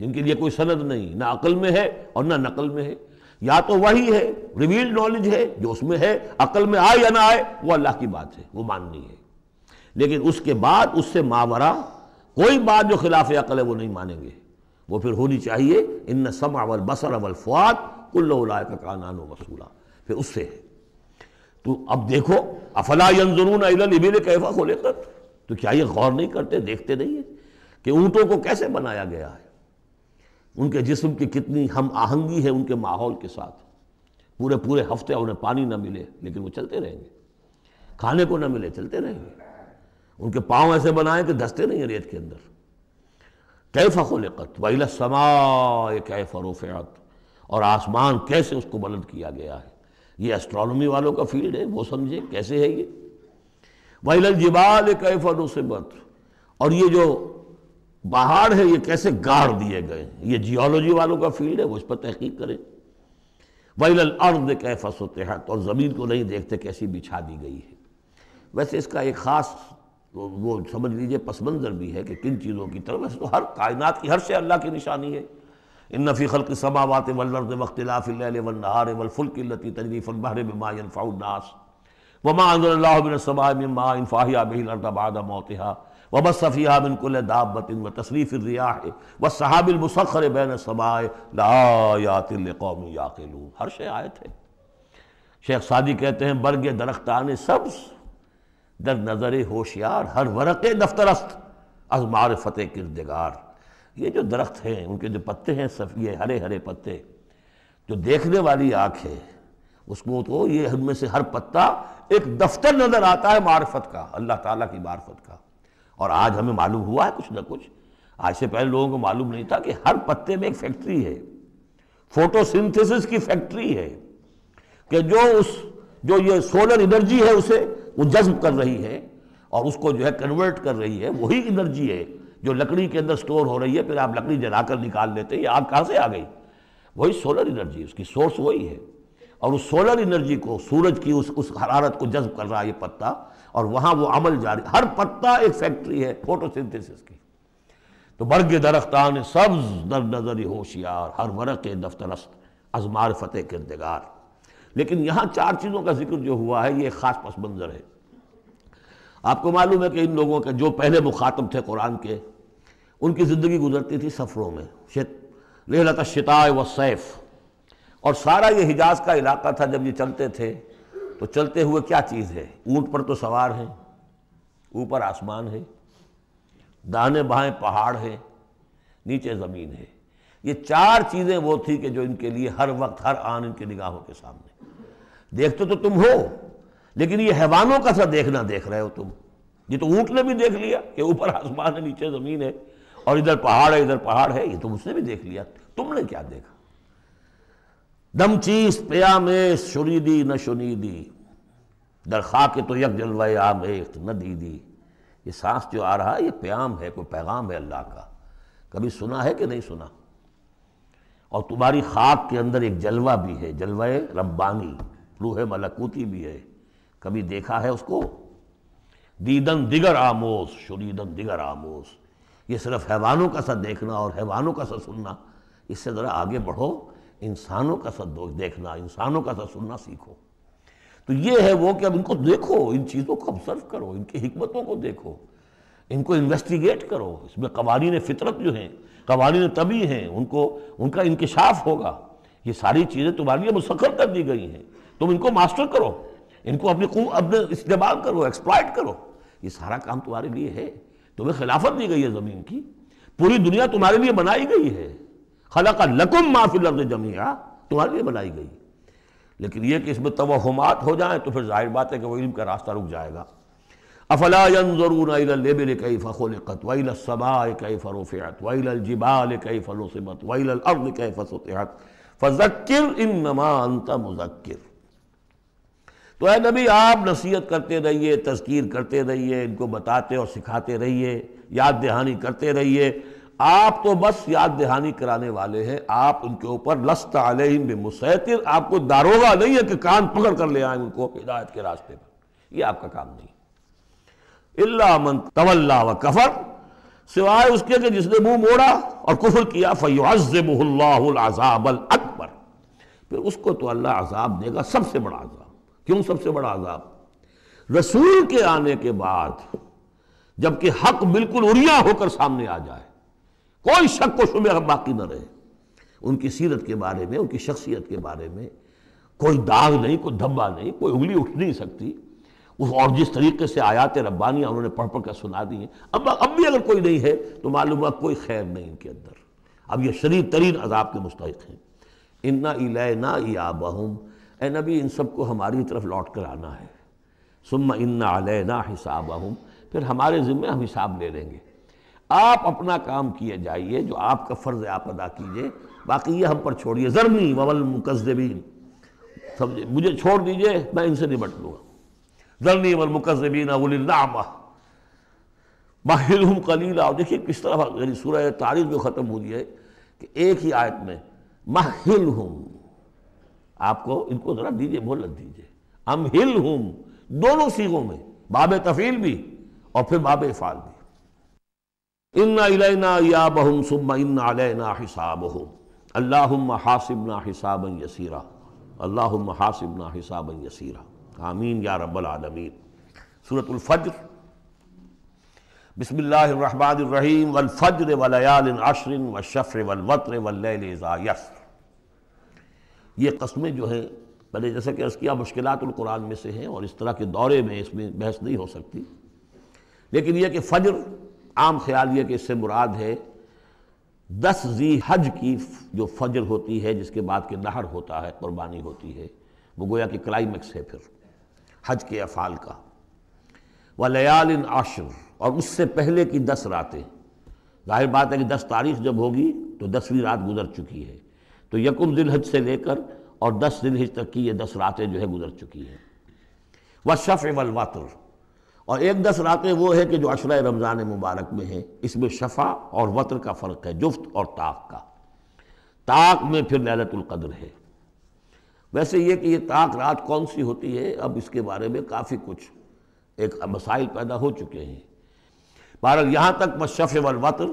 जिनके लिए कोई सनद नहीं ना अकल में है और ना नकल में है या तो वही है रिवील नॉलेज है जो उसमें है अकल में आए या ना आए वो अल्लाह की बात है वो माननी है लेकिन उसके बाद उससे मावरा कोई बात जो खिलाफ अकल है वो नहीं मानेंगे वो फिर होनी चाहिए इन सम अवल बसर अवल फ़ुआत कुल्लाय का कानान वसूला फिर उससे है तो अब देखो अफला अबिल कैफा को लेकर तो क्या ये गौर नहीं करते देखते नहीं है कि ऊँटों को कैसे बनाया गया है उनके जिस्म की कितनी हम आहंगी है उनके माहौल के साथ पूरे पूरे हफ्ते उन्हें पानी ना मिले लेकिन वो चलते रहेंगे खाने को ना मिले चलते रहेंगे उनके पाँव ऐसे बनाए कि धसते नहीं रेत के अंदर कैफ खलकत वहीला समा कैफ रोफ़ात और आसमान कैसे उसको बुलंद किया गया है ये एस्ट्रोनॉमी वालों का फील्ड है वो समझे कैसे है ये वहील जिबाल कैफ नसबत और ये जो बाहर है ये कैसे गाड़ दिए गए ये जियोलॉजी वालों का फील्ड है वो इस पर तहकीक करें वहील अर्द कैफ हैं और ज़मीन को नहीं देखते कैसी बिछा दी गई है वैसे इसका एक ख़ास तो वो समझ लीजिए पस मंज़र भी है कि किन चीज़ों की तरफ वैसे तो हर कायनात की हर शे अल्लाह की निशानी है इन नफ़ी खल की समावत वलर्द वख्तिलाफ़िल वनहार वलफुल्कलती तरीफ़लबहर मायन फ़ाउनास वमा अल्लाबिन समाबिन माइन फ़ाहिया मोतहा वबस सफ़िया बिनकुल दाबतिन व तशरीफ़ रिया है व सहाबिल मुसखर हर शे आए थे शेख सादी कहते हैं बरगे दरख्तान सब्ज दर नज़र होशियार हर वरक़ दफ्तरस्त अजमार फ़तेह किरदगार ये जो दरख्त हैं उनके जो पत्ते हैं सब ये हरे हरे पत्ते जो देखने वाली आँख है उसको तो ये उनमें से हर पत्ता एक दफ्तर नज़र आता है मार्फत का अल्लाह ताला की मार्फत का और आज हमें मालूम हुआ है कुछ ना कुछ आज से पहले लोगों को मालूम नहीं था कि हर पत्ते में एक फैक्ट्री है फोटोसिंथेसिस की फैक्ट्री है कि जो उस जो ये सोलर एनर्जी है उसे वो जज्ब कर रही है और उसको जो है कन्वर्ट कर रही है वही एनर्जी है जो लकड़ी के अंदर स्टोर हो रही है फिर आप लकड़ी जलाकर निकाल लेते हैं ये आग कहाँ से आ गई वही सोलर एनर्जी उसकी सोर्स वही है और उस सोलर एनर्जी को सूरज की उस उस हरारत को जज्ब कर रहा है ये पत्ता और वहाँ वो अमल जारी हर पत्ता एक फैक्ट्री है फोटोसिंथेसिस की तो बर्ग दरख्तान सब्ज दर नजर होशियार हर वर्क दफ्तरस्त अजमार फतेह किरदगार लेकिन यहाँ चार चीज़ों का जिक्र जो हुआ है ये ख़ास पस मंज़र है आपको मालूम है कि इन लोगों के जो पहले मुखातब थे कुरान के उनकी ज़िंदगी गुजरती थी सफ़रों में लहलत शिता व सैफ और सारा ये हिजाज का इलाका था जब ये चलते थे तो चलते हुए क्या चीज़ है ऊंट पर तो सवार है ऊपर आसमान है दाने बाएं पहाड़ है नीचे ज़मीन है ये चार चीज़ें वो थी कि जो इनके लिए हर वक्त हर आन इनकी निगाहों के सामने देखते तो तुम हो लेकिन ये हैवानों का सा देखना देख रहे हो तुम ये तो ऊंट ने भी देख लिया कि ऊपर आसमान है नीचे ज़मीन है और इधर पहाड़ है इधर पहाड़ है ये तो उसने भी देख लिया तुमने क्या देखा दम चीज प्या में सुरीदी न सुनीदी दर के तो यक जलवा आम एक न दीदी ये सांस जो आ रहा है ये प्याम है कोई पैगाम है अल्लाह का कभी सुना है कि नहीं सुना और तुम्हारी खाक के अंदर एक जलवा भी है जलवा रब्बानी रूह मलकूती भी है कभी देखा है उसको दीदन दिगर आमोस शुरीदन दिगर आमोस ये सिर्फ हैवानों का सा देखना और हैवानों का सा सुनना इससे ज़रा आगे बढ़ो इंसानों का सा देखना इंसानों का सा सुनना सीखो तो ये है वो कि अब इनको देखो इन चीज़ों को ऑब्जर्व करो इनकी हमतों को देखो इनको इन्वेस्टिगेट करो इसमें कवानीन फितरत जो हैं कवानीन तभी हैं उनको उनका इंकशाफ होगा ये सारी चीज़ें तुम्हारे लिए मुसखर कर दी गई हैं तुम इनको मास्टर करो इनको अपने अपने इस्तेमाल करो एक्सप्लाइट करो ये सारा काम तुम्हारे लिए है तुम्हें खिलाफत दी गई है ज़मीन की पूरी दुनिया तुम्हारे लिए बनाई गई है खलका लकुम माफिल जमिया तुम्हारे लिए बनाई गई लेकिन यह कि इसमें तोहमात हो जाए तो फिर जाहिर बात है कि वह इल्म का रास्ता रुक जाएगा मुजक्र तो ए नबी आप नसीहत करते रहिए तस्कीर करते रहिए इनको बताते और सिखाते रहिए याद दहानी करते रहिए आप तो बस याद दहानी कराने वाले हैं आप उनके ऊपर लस्त आलिम बे मुसैतिर आपको दारोगा नहीं है कि कान पकड़ कर ले आए उनको हिदायत के रास्ते पर यह आपका काम नहीं इल्ला तवल्ला व कफर सिवाय उसके कि जिसने मुंह मोड़ा और कुफर किया फयाजबाजाबल अकबर फिर उसको तो अल्लाह अजाब देगा सबसे बड़ा अजाब क्यों सबसे बड़ा अजाब रसूल के आने के बाद जबकि हक बिल्कुल उरिया होकर सामने आ जाए कोई शक को हम बाकी न रहे उनकी सीरत के बारे में उनकी शख्सियत के बारे में कोई दाग नहीं कोई धब्बा नहीं कोई उंगली उठ नहीं सकती उस और जिस तरीके से आयात रब्बानियाँ उन्होंने पढ़ पढ़ कर सुना दी हैं अब अब भी अगर कोई नहीं है तो मालूम है कोई खैर नहीं इनके अंदर अब ये शरीर तरीन अजाब के मुस्तक हैं इन्ना या बहुम ए नबी इन सबको हमारी तरफ लौट कर आना है सुम्मा इन्ना अलैना हिसाबहम फिर हमारे ज़िम्मे हम हिसाब ले लेंगे आप अपना काम किए जाइए जो आपका फ़र्ज़ है आप अदा कीजिए बाकी ये हम पर छोड़िए ज़रनी ववल मुकजबीन समझे मुझे छोड़ दीजिए मैं इनसे निपट लूँगा ज़रनी वल मुकजबीन अवलनामा माहिलहम कलीला देखिए किस तरह मेरी सूरह तारीफ जो ख़त्म हो रही है कि एक ही आयत में माहिल आपको इनको ज़रा दीजिए मोहलत दीजिए हम हिल दोनों सीखों में बाब तफील भी और फिर बाब इफ़ाल भी इन्ना इलैना या बहुम सुम्मा व शफ़र कस्में जो हैं मैंने जैसे कि अर्ज़ किया मुश्किलातुल्कुरान में से हैं और इस तरह के दौरे में इसमें बहस नहीं हो सकती लेकिन यह कि फ़ज्र आम ख्याल ये कि इससे मुराद है दस जी हज की जो फजर होती है जिसके बाद के नहर होता है कुर्बानी होती है वो गोया कि क्लाइमेक्स है फिर हज के अफ़ाल का व लयाल इन आशर और उससे पहले की दस रातें जाहिर बात है कि दस तारीख जब होगी तो दसवीं रात गुजर चुकी है तो यकुम दिल हज से लेकर और दस दिन हज तक की ये दस रातें जो है गुजर चुकी हैं व शफ़ वलवातर और एक दस रातें वो है कि जो अशरा रमज़ान मुबारक में है इसमें शफा और वत्र का फ़र्क है जुफ्त और ताक का ताक में फिर लैलतुल्कद्र है वैसे ये कि ये ताक रात कौन सी होती है अब इसके बारे में काफ़ी कुछ एक मसाइल पैदा हो चुके हैं बहर यहाँ तक मशफ़ वत्र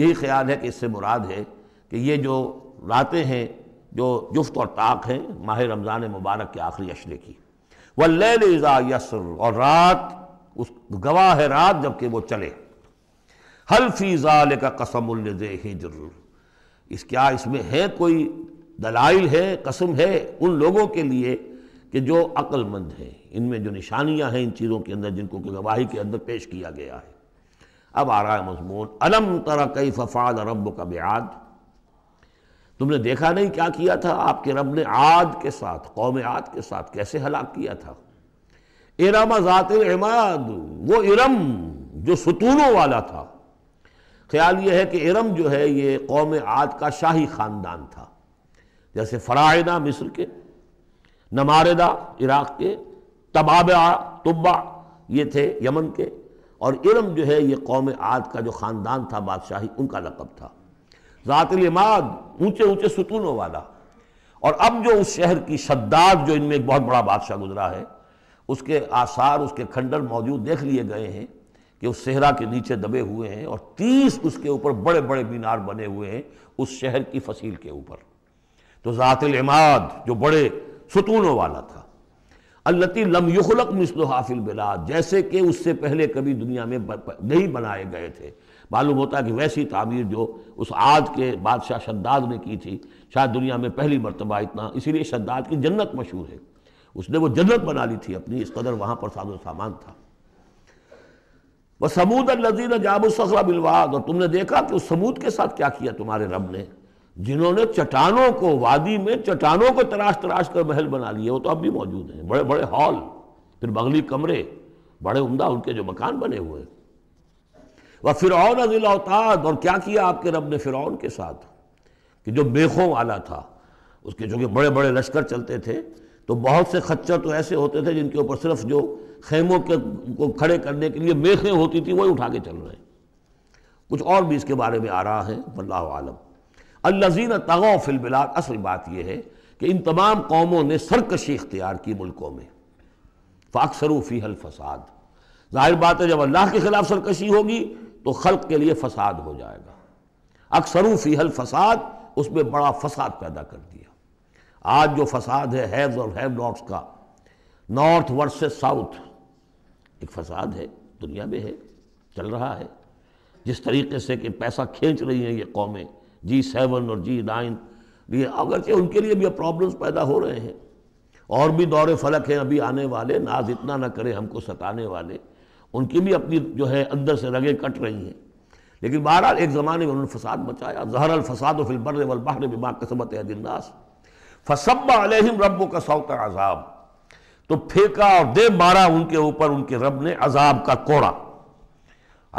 यही ख्याल है कि इससे मुराद है कि ये जो रातें हैं जो जुफ्त और ताक हैं माह रमज़ान मुबारक के आखिरी अशरे की वल्लैल इज़ा यसर और रात उस गवाह है रात जबकि वो चले हल्फी ज़ाल का कसम जरूर इस क्या इसमें है कोई दलाइल है कसम है उन लोगों के लिए कि जो अक्लमंद हैं इनमें जो निशानियां हैं इन चीज़ों के अंदर जिनको गवाही के अंदर पेश किया गया है अब आ रहा है मजमून अलम तरह कई फ़फ़ाद रब का ब्याद तुमने देखा नहीं क्या किया था आपके रब ने आद के साथ कौम आद के साथ कैसे हलाक किया था इरम जमाद वो इरम जो सतूनों वाला था ख्याल ये है कि इरम जो है ये कौम आद का शाही ख़ानदान था जैसे फरादा मिस्र के नमारदा इराक़ के तबाबा तब्बा ये थे यमन के और इरम जो है ये कौम आद का जो ख़ानदान था बादशाही उनका लकब था जातिलमाद ऊँचे ऊँचे सतूनों वाला और अब जो उस शहर की शद्दाद जो इनमें एक बहुत बड़ा बादशाह गुजरा है उसके आसार उसके खंडर मौजूद देख लिए गए हैं कि उस सेहरा के नीचे दबे हुए हैं और तीस उसके ऊपर बड़े बड़े मीनार बने हुए हैं उस शहर की फसील के ऊपर तो ज़ातिलमाद जो बड़े सुतूनों वाला था अल्लती लम युखलक मिसल हाफिल बिलाद जैसे कि उससे पहले कभी दुनिया में नहीं बनाए गए थे मालूम होता है कि वैसी तामीर जो उस आज के बादशाह शद्दाद ने की थी शायद दुनिया में पहली मरतबा इतना इसीलिए शद्दाद की जन्नत मशहूर है उसने वो जन्नत बना ली थी अपनी इस कदर वहां पर साधो सामान था वह समूद नजीर जाबुसखला बिलवाद और तुमने देखा कि उस समूद के साथ क्या किया तुम्हारे रब ने जिन्होंने चट्टानों को वादी में चट्टानों को तराश तराश कर महल बना लिए वो तो अब भी मौजूद हैं बड़े बड़े हॉल फिर बगली कमरे बड़े उमदा उनके जो मकान बने हुए वह फ़िरौन अजिल अवताद और क्या किया आपके रब ने फिर के साथ कि जो बेखों वाला था उसके जो कि बड़े बड़े लश्कर चलते थे तो बहुत से खच्चर तो ऐसे होते थे जिनके ऊपर सिर्फ जो खेमों के को खड़े करने के लिए मेखें होती थी वही उठा के चल रहे हैं कुछ और भी इसके बारे में आ रहा है अल्लाह आलम अल्लाजीन तगो बिलाद असल बात यह है कि इन तमाम कौमों ने सरकशी इख्तियार की मुल्कों में फ़ाकसरूफ़ी हल फसाद जाहिर बात है जब अल्लाह के खिलाफ सरकशी होगी तो खल्क के लिए फसाद हो जाएगा अक्सरूफ़ी हल फसाद उसमें बड़ा फसाद पैदा कर दिया आज जो फसाद है हैव्स और हैव नॉट्स का नॉर्थ वर्सेस साउथ एक फसाद है दुनिया में है चल रहा है जिस तरीके से कि पैसा खींच रही हैं ये कौमें जी सेवन और जी नाइन ये अगरचे उनके लिए भी प्रॉब्लम्स पैदा हो रहे हैं और भी दौरे फलक हैं अभी आने वाले नाज इतना ना करें हमको सताने वाले उनकी भी अपनी जो है अंदर से रगें कट रही हैं लेकिन बहरहाल एक ज़माने में उन्होंने फसाद मचाया जहर अल फसाद फिल बर वलबाहर बिमा कसबत दिनदास फसब्बा अलहम रब्बो का सौत अजाब तो फेंका और दे मारा उनके ऊपर उनके रब ने अजाब का कोड़ा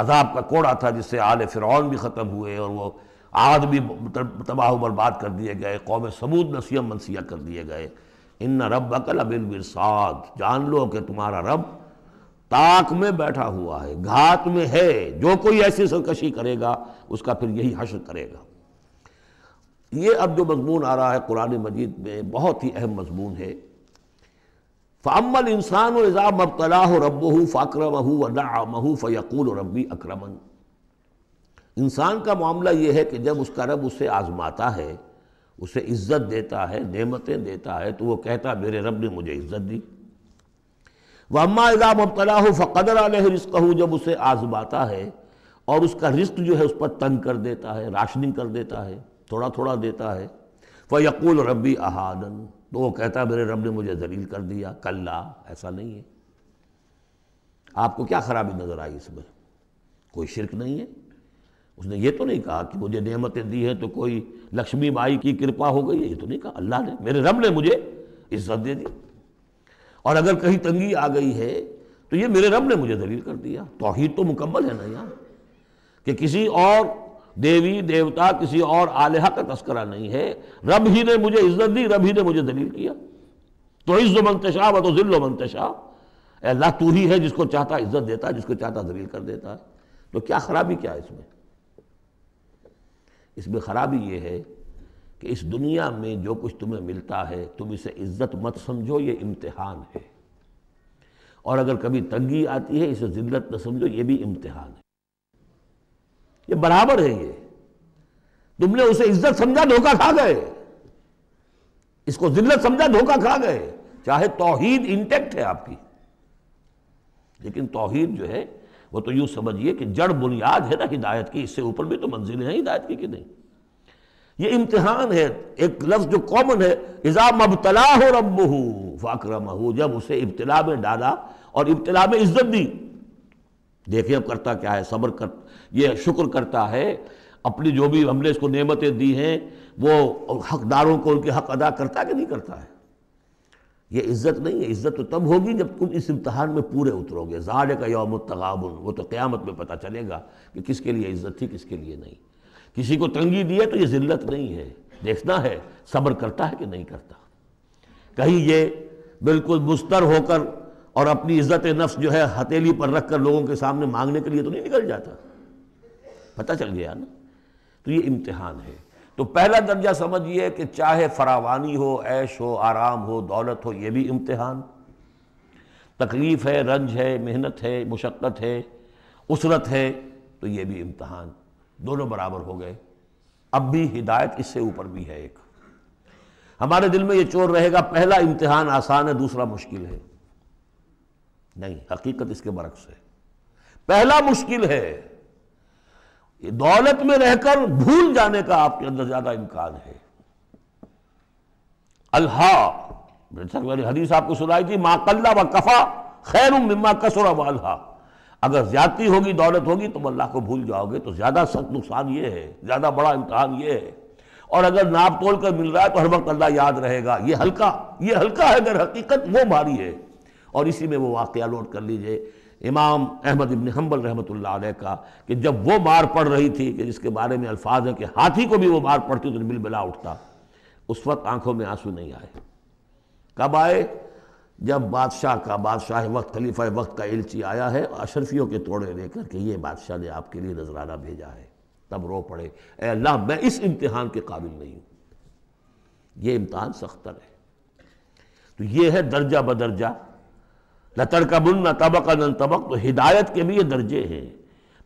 अजाब का कोड़ा था जिससे आल फ़िरौन भी ख़त्म हुए और वो आद भी मतलब तबाह बर्बाद कर दिए गए कौम सबूत नसीम मनसिया कर दिए गए इन रब अकल अबिल विरसाद जान लो कि तुम्हारा रब ताक में बैठा हुआ है घात में है जो कोई ऐसी सरकशी करेगा उसका फिर यही हश्र करेगा ये अब जो मजमून आ रहा है कुरान मजीद में बहुत ही अहम मजमून है फ़ामल इंसान वज़ा मबतला रब महू वनामहू फ़यकूल रबी अक्रमन इंसान का मामला यह है कि जब उसका रब उसे आजमाता है उसे इज्जत देता है नमतें देता है तो वो कहता मेरे रब ने मुझे इज्जत दी वम्मा इज़ा मबतला फ़कदर रिस्क जब उसे आजमाता है और उसका रिस्क जो है उस पर तंग कर देता है राशनिंग कर देता है थोड़ा थोड़ा देता है वह यकूल रबी अहादन तो वो कहता है मेरे रब ने मुझे जलील कर दिया कल्ला ऐसा नहीं है आपको क्या खराबी नज़र आई इसमें कोई शिरक नहीं है उसने ये तो नहीं कहा कि मुझे नेमतें दी हैं तो कोई लक्ष्मी बाई की कृपा हो गई है ये तो नहीं कहा अल्लाह ने मेरे रब ने मुझे इज्जत दे दी और अगर कहीं तंगी आ गई है तो ये मेरे रब ने मुझे दलील कर दिया तोहहीद तो मुकम्मल है ना यहाँ कि किसी और देवी देवता किसी और आलिहा का तस्करा नहीं है रब ही ने मुझे इज्जत दी रब ही ने मुझे दलील किया तो इज्जो मंतशा व तो जिल्लो मंतशा अल्लाह तू ही है जिसको चाहता इज्जत देता है जिसको चाहता दलील कर देता है तो क्या खराबी क्या है इसमें इसमें खराबी ये है कि इस दुनिया में जो कुछ तुम्हें मिलता है तुम इसे इज्जत मत समझो ये इम्तहान है और अगर कभी तंगी आती है इसे जिल्लत न समझो ये भी इम्तहान है ये बराबर है ये तुमने उसे इज्जत समझा धोखा खा गए इसको जिल्लत समझा धोखा खा गए चाहे तोहीद इंटेक्ट है आपकी लेकिन तोहीद जो है वो तो यूं समझिए कि जड़ बुनियाद है ना हिदायत की इससे ऊपर भी तो मंजिल है हिदायत की कि नहीं ये इम्तिहान है एक लफ्ज़ जो कॉमन है इज़ा मबतला हो रबू फाकरम जब उसे इब्तला में डाला और इब्तला में इज्जत दी देखिए अब करता क्या है सब्र कर ये शुक्र करता है अपनी जो भी हमने इसको नेमतें दी हैं वो हकदारों को उनके हक अदा करता कि नहीं करता है ये इज्जत नहीं है इज्जत तो तब होगी जब तुम इस इम्तहान में पूरे उतरोगे जार का यौम तगाबुन वो तो क़्यामत में पता चलेगा कि किसके लिए इज्जत थी किसके लिए नहीं किसी को तंगी दी है तो ये जिल्लत नहीं है देखना है सब्र करता है कि नहीं करता कहीं ये बिल्कुल मुस्तर होकर और अपनी इज्जत नफ्स जो है हथेली पर रख कर लोगों के सामने मांगने के लिए तो नहीं निकल जाता पता चल गया ना तो ये इम्तहान है तो पहला दर्जा समझिए कि चाहे फरावानी हो ऐश हो आराम हो दौलत हो ये भी इम्तहान तकलीफ़ है रंज है मेहनत है मुशक्क़त है उसरत है तो ये भी इम्तहान दोनों बराबर हो गए अब भी हिदायत इससे ऊपर भी है एक हमारे दिल में ये चोर रहेगा पहला इम्तहान आसान है दूसरा मुश्किल है नहीं हकीकत इसके बरक्स है पहला मुश्किल है दौलत में रहकर भूल जाने का आपके अंदर ज्यादा इम्कान है अल्हा हदीस आपको सुनाई थी माकल्ला व कफा खैर मिम्मा कसरा वाल्हा अगर ज्यादती होगी दौलत होगी तो अल्लाह को भूल जाओगे तो ज़्यादा सख्त नुकसान ये है ज़्यादा बड़ा इम्तहान ये है और अगर नाप तोल कर मिल रहा है तो हर वक्त अल्लाह याद रहेगा ये हल्का ये हल्का है अगर हकीकत वो भारी है और इसी में वो वाक़ नोट कर लीजिए इमाम अहमद इबन हम्बल रहमत का कि जब वो मार पड़ रही थी कि जिसके बारे में अल्फाज हैं कि हाथी को भी वो मार पड़ती तो बिल बिला उठता उस वक्त आंखों में आंसू नहीं आए कब आए जब बादशाह का बादशाह वक्त खलीफा वक्त का इल्ची आया है अशरफियों के तोड़े लेकर के ये बादशाह ने आपके लिए नजराना भेजा है तब रो पड़े अल्लाह मैं इस इम्तहान के काबिल नहीं हूँ ये इम्तहान सख्तर है तो ये है दर्जा बदर्जा लतड़कबुन तबक तबक तो हिदायत के भी ये दर्जे हैं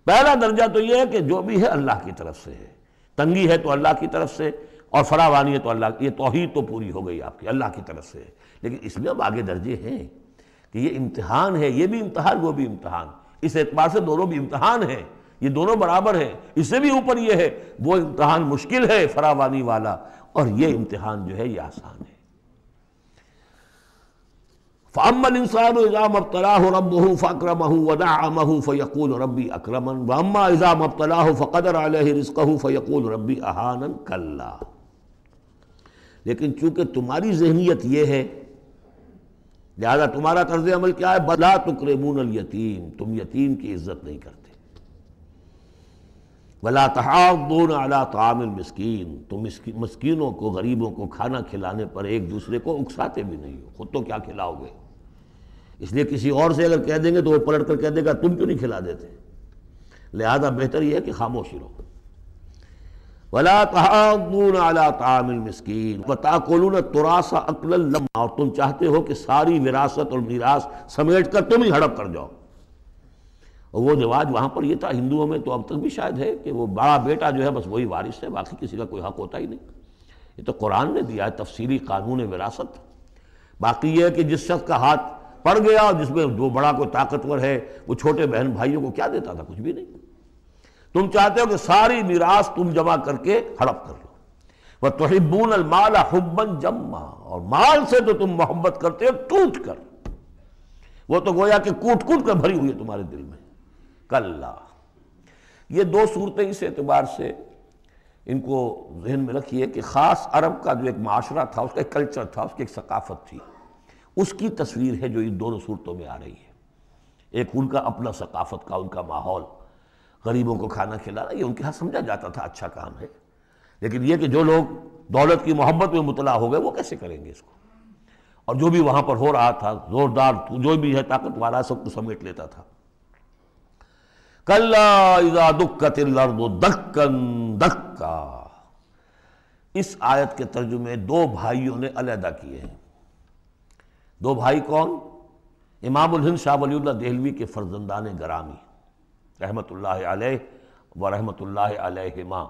पहला दर्जा तो ये है कि जो भी है अल्लाह की तरफ से है तंगी है तो अल्लाह की तरफ से और फरावानी है तो अल्लाह ये तोहहीद तो पूरी हो गई आपकी अल्लाह की तरफ से लेकिन इसमें अब आगे दर्जे हैं कि ये इम्तहान है ये भी इम्तहान वो भी इम्तहान इस एतबार से दोनों भी इम्तहान है ये दोनों बराबर है इससे भी ऊपर ये है वो इम्तहान मुश्किल है फरावानी वाला और ये इम्तहान जो है ये आसान है फ़ामल इंसान इज़ाम अबतला रब हूँ फ़क्रम हूँ वदा हूँ फ़यकूल रबी अक्रमन वम्मा इज़ाम अबतला फ़क़दर रिस्क हूँ फ़यकूल रबी अहानन कल्ला लेकिन चूंकि तुम्हारी जहनीत ये है लिहाजा तुम्हारा तर्ज अमल क्या है बला तुकरेमून यतीम तुम यतीम की इज्जत नहीं करते वला तहादून अला तामिल मस्किन तो मस्किनों को गरीबों को खाना खिलाने पर एक दूसरे को उकसाते भी नहीं हो खुद तो क्या खिलाओगे इसलिए किसी और से अगर कह देंगे तो वो पलट कर कह देगा तुम क्यों नहीं खिला देते लिहाजा बेहतर यह है कि खामोश रहो वला तहादून अला तामिल मस्किन वताकोलून तुरासा अकल लम्मा और तुम चाहते हो कि सारी विरासत और मीरास समेट कर तुम ही हड़प कर जाओ और वो रिवाज वहाँ पर ये था हिंदुओं में तो अब तक भी शायद है कि वो बड़ा बेटा जो है बस वही वारिस है बाकी किसी का कोई हक होता ही नहीं ये तो कुरान ने दिया है तफसीली कानून विरासत बाकी ये है कि जिस शख्स का हाथ पड़ गया और जिसमें जो बड़ा कोई ताकतवर है वो छोटे बहन भाइयों को क्या देता था कुछ भी नहीं तुम चाहते हो कि सारी निराश तुम जमा करके हड़प कर लो वह तोहिबून अलमाल हब्बन जम्मा और माल से तो तुम मोहब्बत करते हो टूट कर वो तो गोया कि कूट कूट कर भरी हुई है तुम्हारे दिल में कल्ला ये दो सूरतें इस एतबार से इनको जहन में रखिए कि ख़ास अरब का जो एक माशरा था उसका एक कल्चर था उसकी एक सकाफत थी उसकी तस्वीर है जो इन दोनों सूरतों में आ रही है एक उनका अपना सकाफत का उनका माहौल गरीबों को खाना खिलाना ये उनके यहाँ समझा जाता था अच्छा काम है लेकिन ये कि जो लोग दौलत की मोहब्बत में मुतला हो गए वो कैसे करेंगे इसको और जो भी वहाँ पर हो रहा था ज़ोरदार जो भी है ताकत वाला सबको समेट लेता था कल्ला दक्कन इस आयत के तर्जुमे दो भाइयों ने अलहदा किए हैं दो भाई कौन इमाम हिंद शाह वली देहलवी के ने ग्रामी रहमत आल व रहमत माँ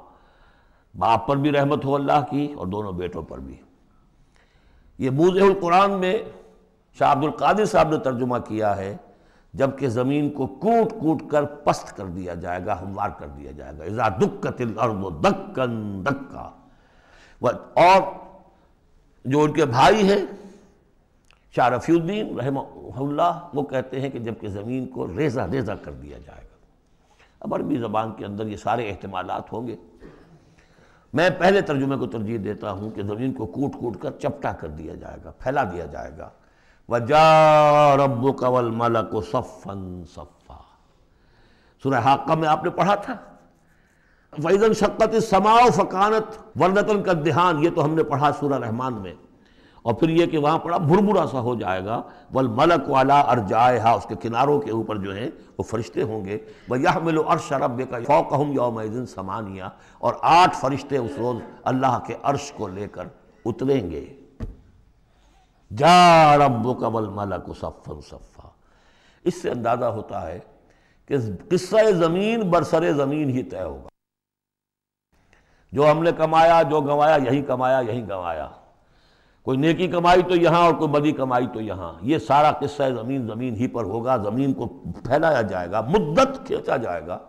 बाप पर भी रहमत हो अल्लाह की और दोनों बेटों पर भी ये बूजहुल कुरान में शाह अब्दुल कादिर साहब ने तर्जुमा किया है जबकि ज़मीन को कूट कूट कर पस्त कर दिया जाएगा हमवार कर दिया जाएगा इज़ा दुक्कतिल अर्द दक्कन दक्का और जो उनके भाई हैं शारफीद्दीन रहमल्ला वो कहते हैं कि जबकि ज़मीन को रेजा रेजा कर दिया जाएगा अब अरबी ज़बान के अंदर ये सारे अहतमाल होंगे मैं पहले तर्जुमे को तरजीह देता हूँ कि ज़मीन को कूट कूट कर चपटा कर दिया जाएगा फैला दिया जाएगा वजा रब्बू कवल मला सफ़न सफ़ा सुन हाका में आपने पढ़ा था वैदन शक्कत समाओ फ़कानत वर्णतन का ध्यान ये तो हमने पढ़ा सूर्य रहमान में और फिर ये कि वहां पड़ा भुरभुरा सा हो जाएगा वल मलक वाला अर जाए हा उसके किनारों के ऊपर जो है वो फरिश्ते होंगे वह यह मिलो अर्श अरब का फ़ौक हम योम दिन समानिया और आठ फरिश्ते उस रोज़ अल्लाह के अर्श को लेकर उतरेंगे जा कबल मला को सफ़ा इससे अंदाज़ा होता है कि किस्सा ज़मीन बरसर ज़मीन ही तय होगा जो हमने कमाया जो गंवाया यहीं कमाया यहीं गंवाया कोई नेकी कमाई तो यहाँ और कोई बदी कमाई तो यहाँ ये सारा किस्सा ज़मीन ज़मीन ही पर होगा ज़मीन को फैलाया जाएगा मुद्दत खींचा जाएगा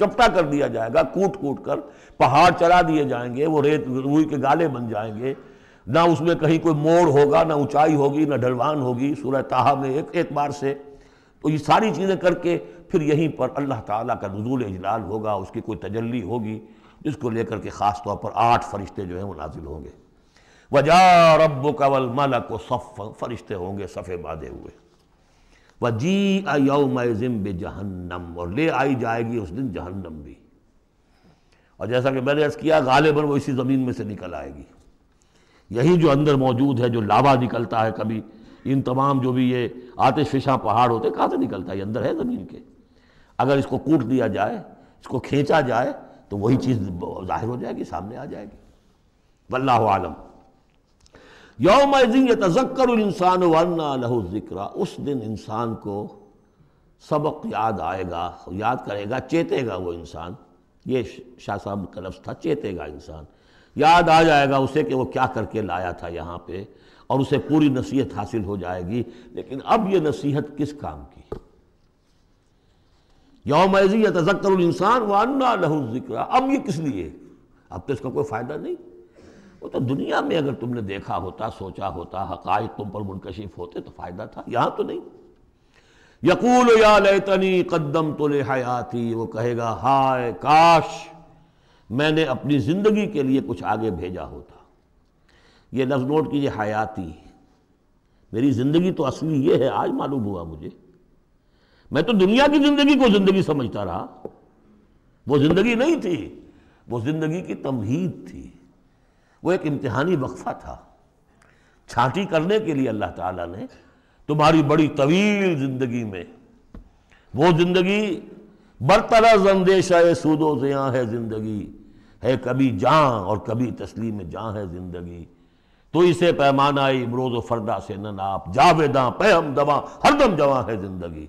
चपटा कर दिया जाएगा कूट कूट कर पहाड़ चला दिए जाएंगे वो रेत रुई के गाले बन जाएंगे ना उसमें कहीं कोई मोड़ होगा ना ऊंचाई होगी ना ढलवान होगी सूरह ताहा में एक एक बार से तो ये सारी चीज़ें करके फिर यहीं पर अल्लाह ताला का नजूल इजलाल होगा उसकी कोई तजल्ली होगी जिसको लेकर के ख़ास तौर पर आठ फरिश्ते जो हैं वो नाजिल होंगे वजा रब कवल मलक सफ़ फरिश्ते होंगे सफ़े बाँधे हुए व जी यौम बे जहन्नम और ले आई जाएगी उस दिन जहन्नम भी और जैसा कि मैंने अर्ज़ किया गालिबन वो इसी ज़मीन में से निकल आएगी यही जो अंदर मौजूद है जो लावा निकलता है कभी इन तमाम जो भी ये फिशा पहाड़ होते कहाँ से निकलता है ये अंदर है ज़मीन के अगर इसको कूट दिया जाए इसको खींचा जाए तो वही चीज़ जाहिर हो जाएगी सामने आ जाएगी वल्लाह आलम यौम तजक्कर इंसान वरना लहु जिक्रा उस दिन इंसान को सबक याद आएगा याद करेगा चेतेगा वो इंसान ये शाह साहब का लफ्ज़ था चेतेगा इंसान याद आ जाएगा उसे कि वो क्या करके लाया था यहाँ पे और उसे पूरी नसीहत हासिल हो जाएगी लेकिन अब ये नसीहत किस काम की यौम ऐजी या कर इंसान वाना लहू जिक्र अब ये किस लिए अब तो इसका कोई फ़ायदा नहीं वो तो दुनिया में अगर तुमने देखा होता सोचा होता हकाइक तुम पर मुनकशिफ होते तो फ़ायदा था यहाँ तो नहीं यकूल या लेतनी कदम तो ले हयाती वो कहेगा हाय काश मैंने अपनी ज़िंदगी के लिए कुछ आगे भेजा होता ये लफ्ज़ नोट कीजिए हयाती मेरी ज़िंदगी तो असली ये है आज मालूम हुआ मुझे मैं तो दुनिया की ज़िंदगी को ज़िंदगी समझता रहा वो ज़िंदगी नहीं थी वो ज़िंदगी की तमहीद थी वो एक इम्तहानी वक्फ़ा था छाटी करने के लिए अल्लाह ताला ने तुम्हारी बड़ी तवील ज़िंदगी में वो ज़िंदगी बरतरज अंदेशा सूदो जयाँ है ज़िंदगी है कभी जहाँ और कभी तस्लीम जहाँ है ज़िंदगी तो इसे पैमाना इमरोज़ फरदा से नन आप जावेदा पैम दवा हरदम जवा है ज़िंदगी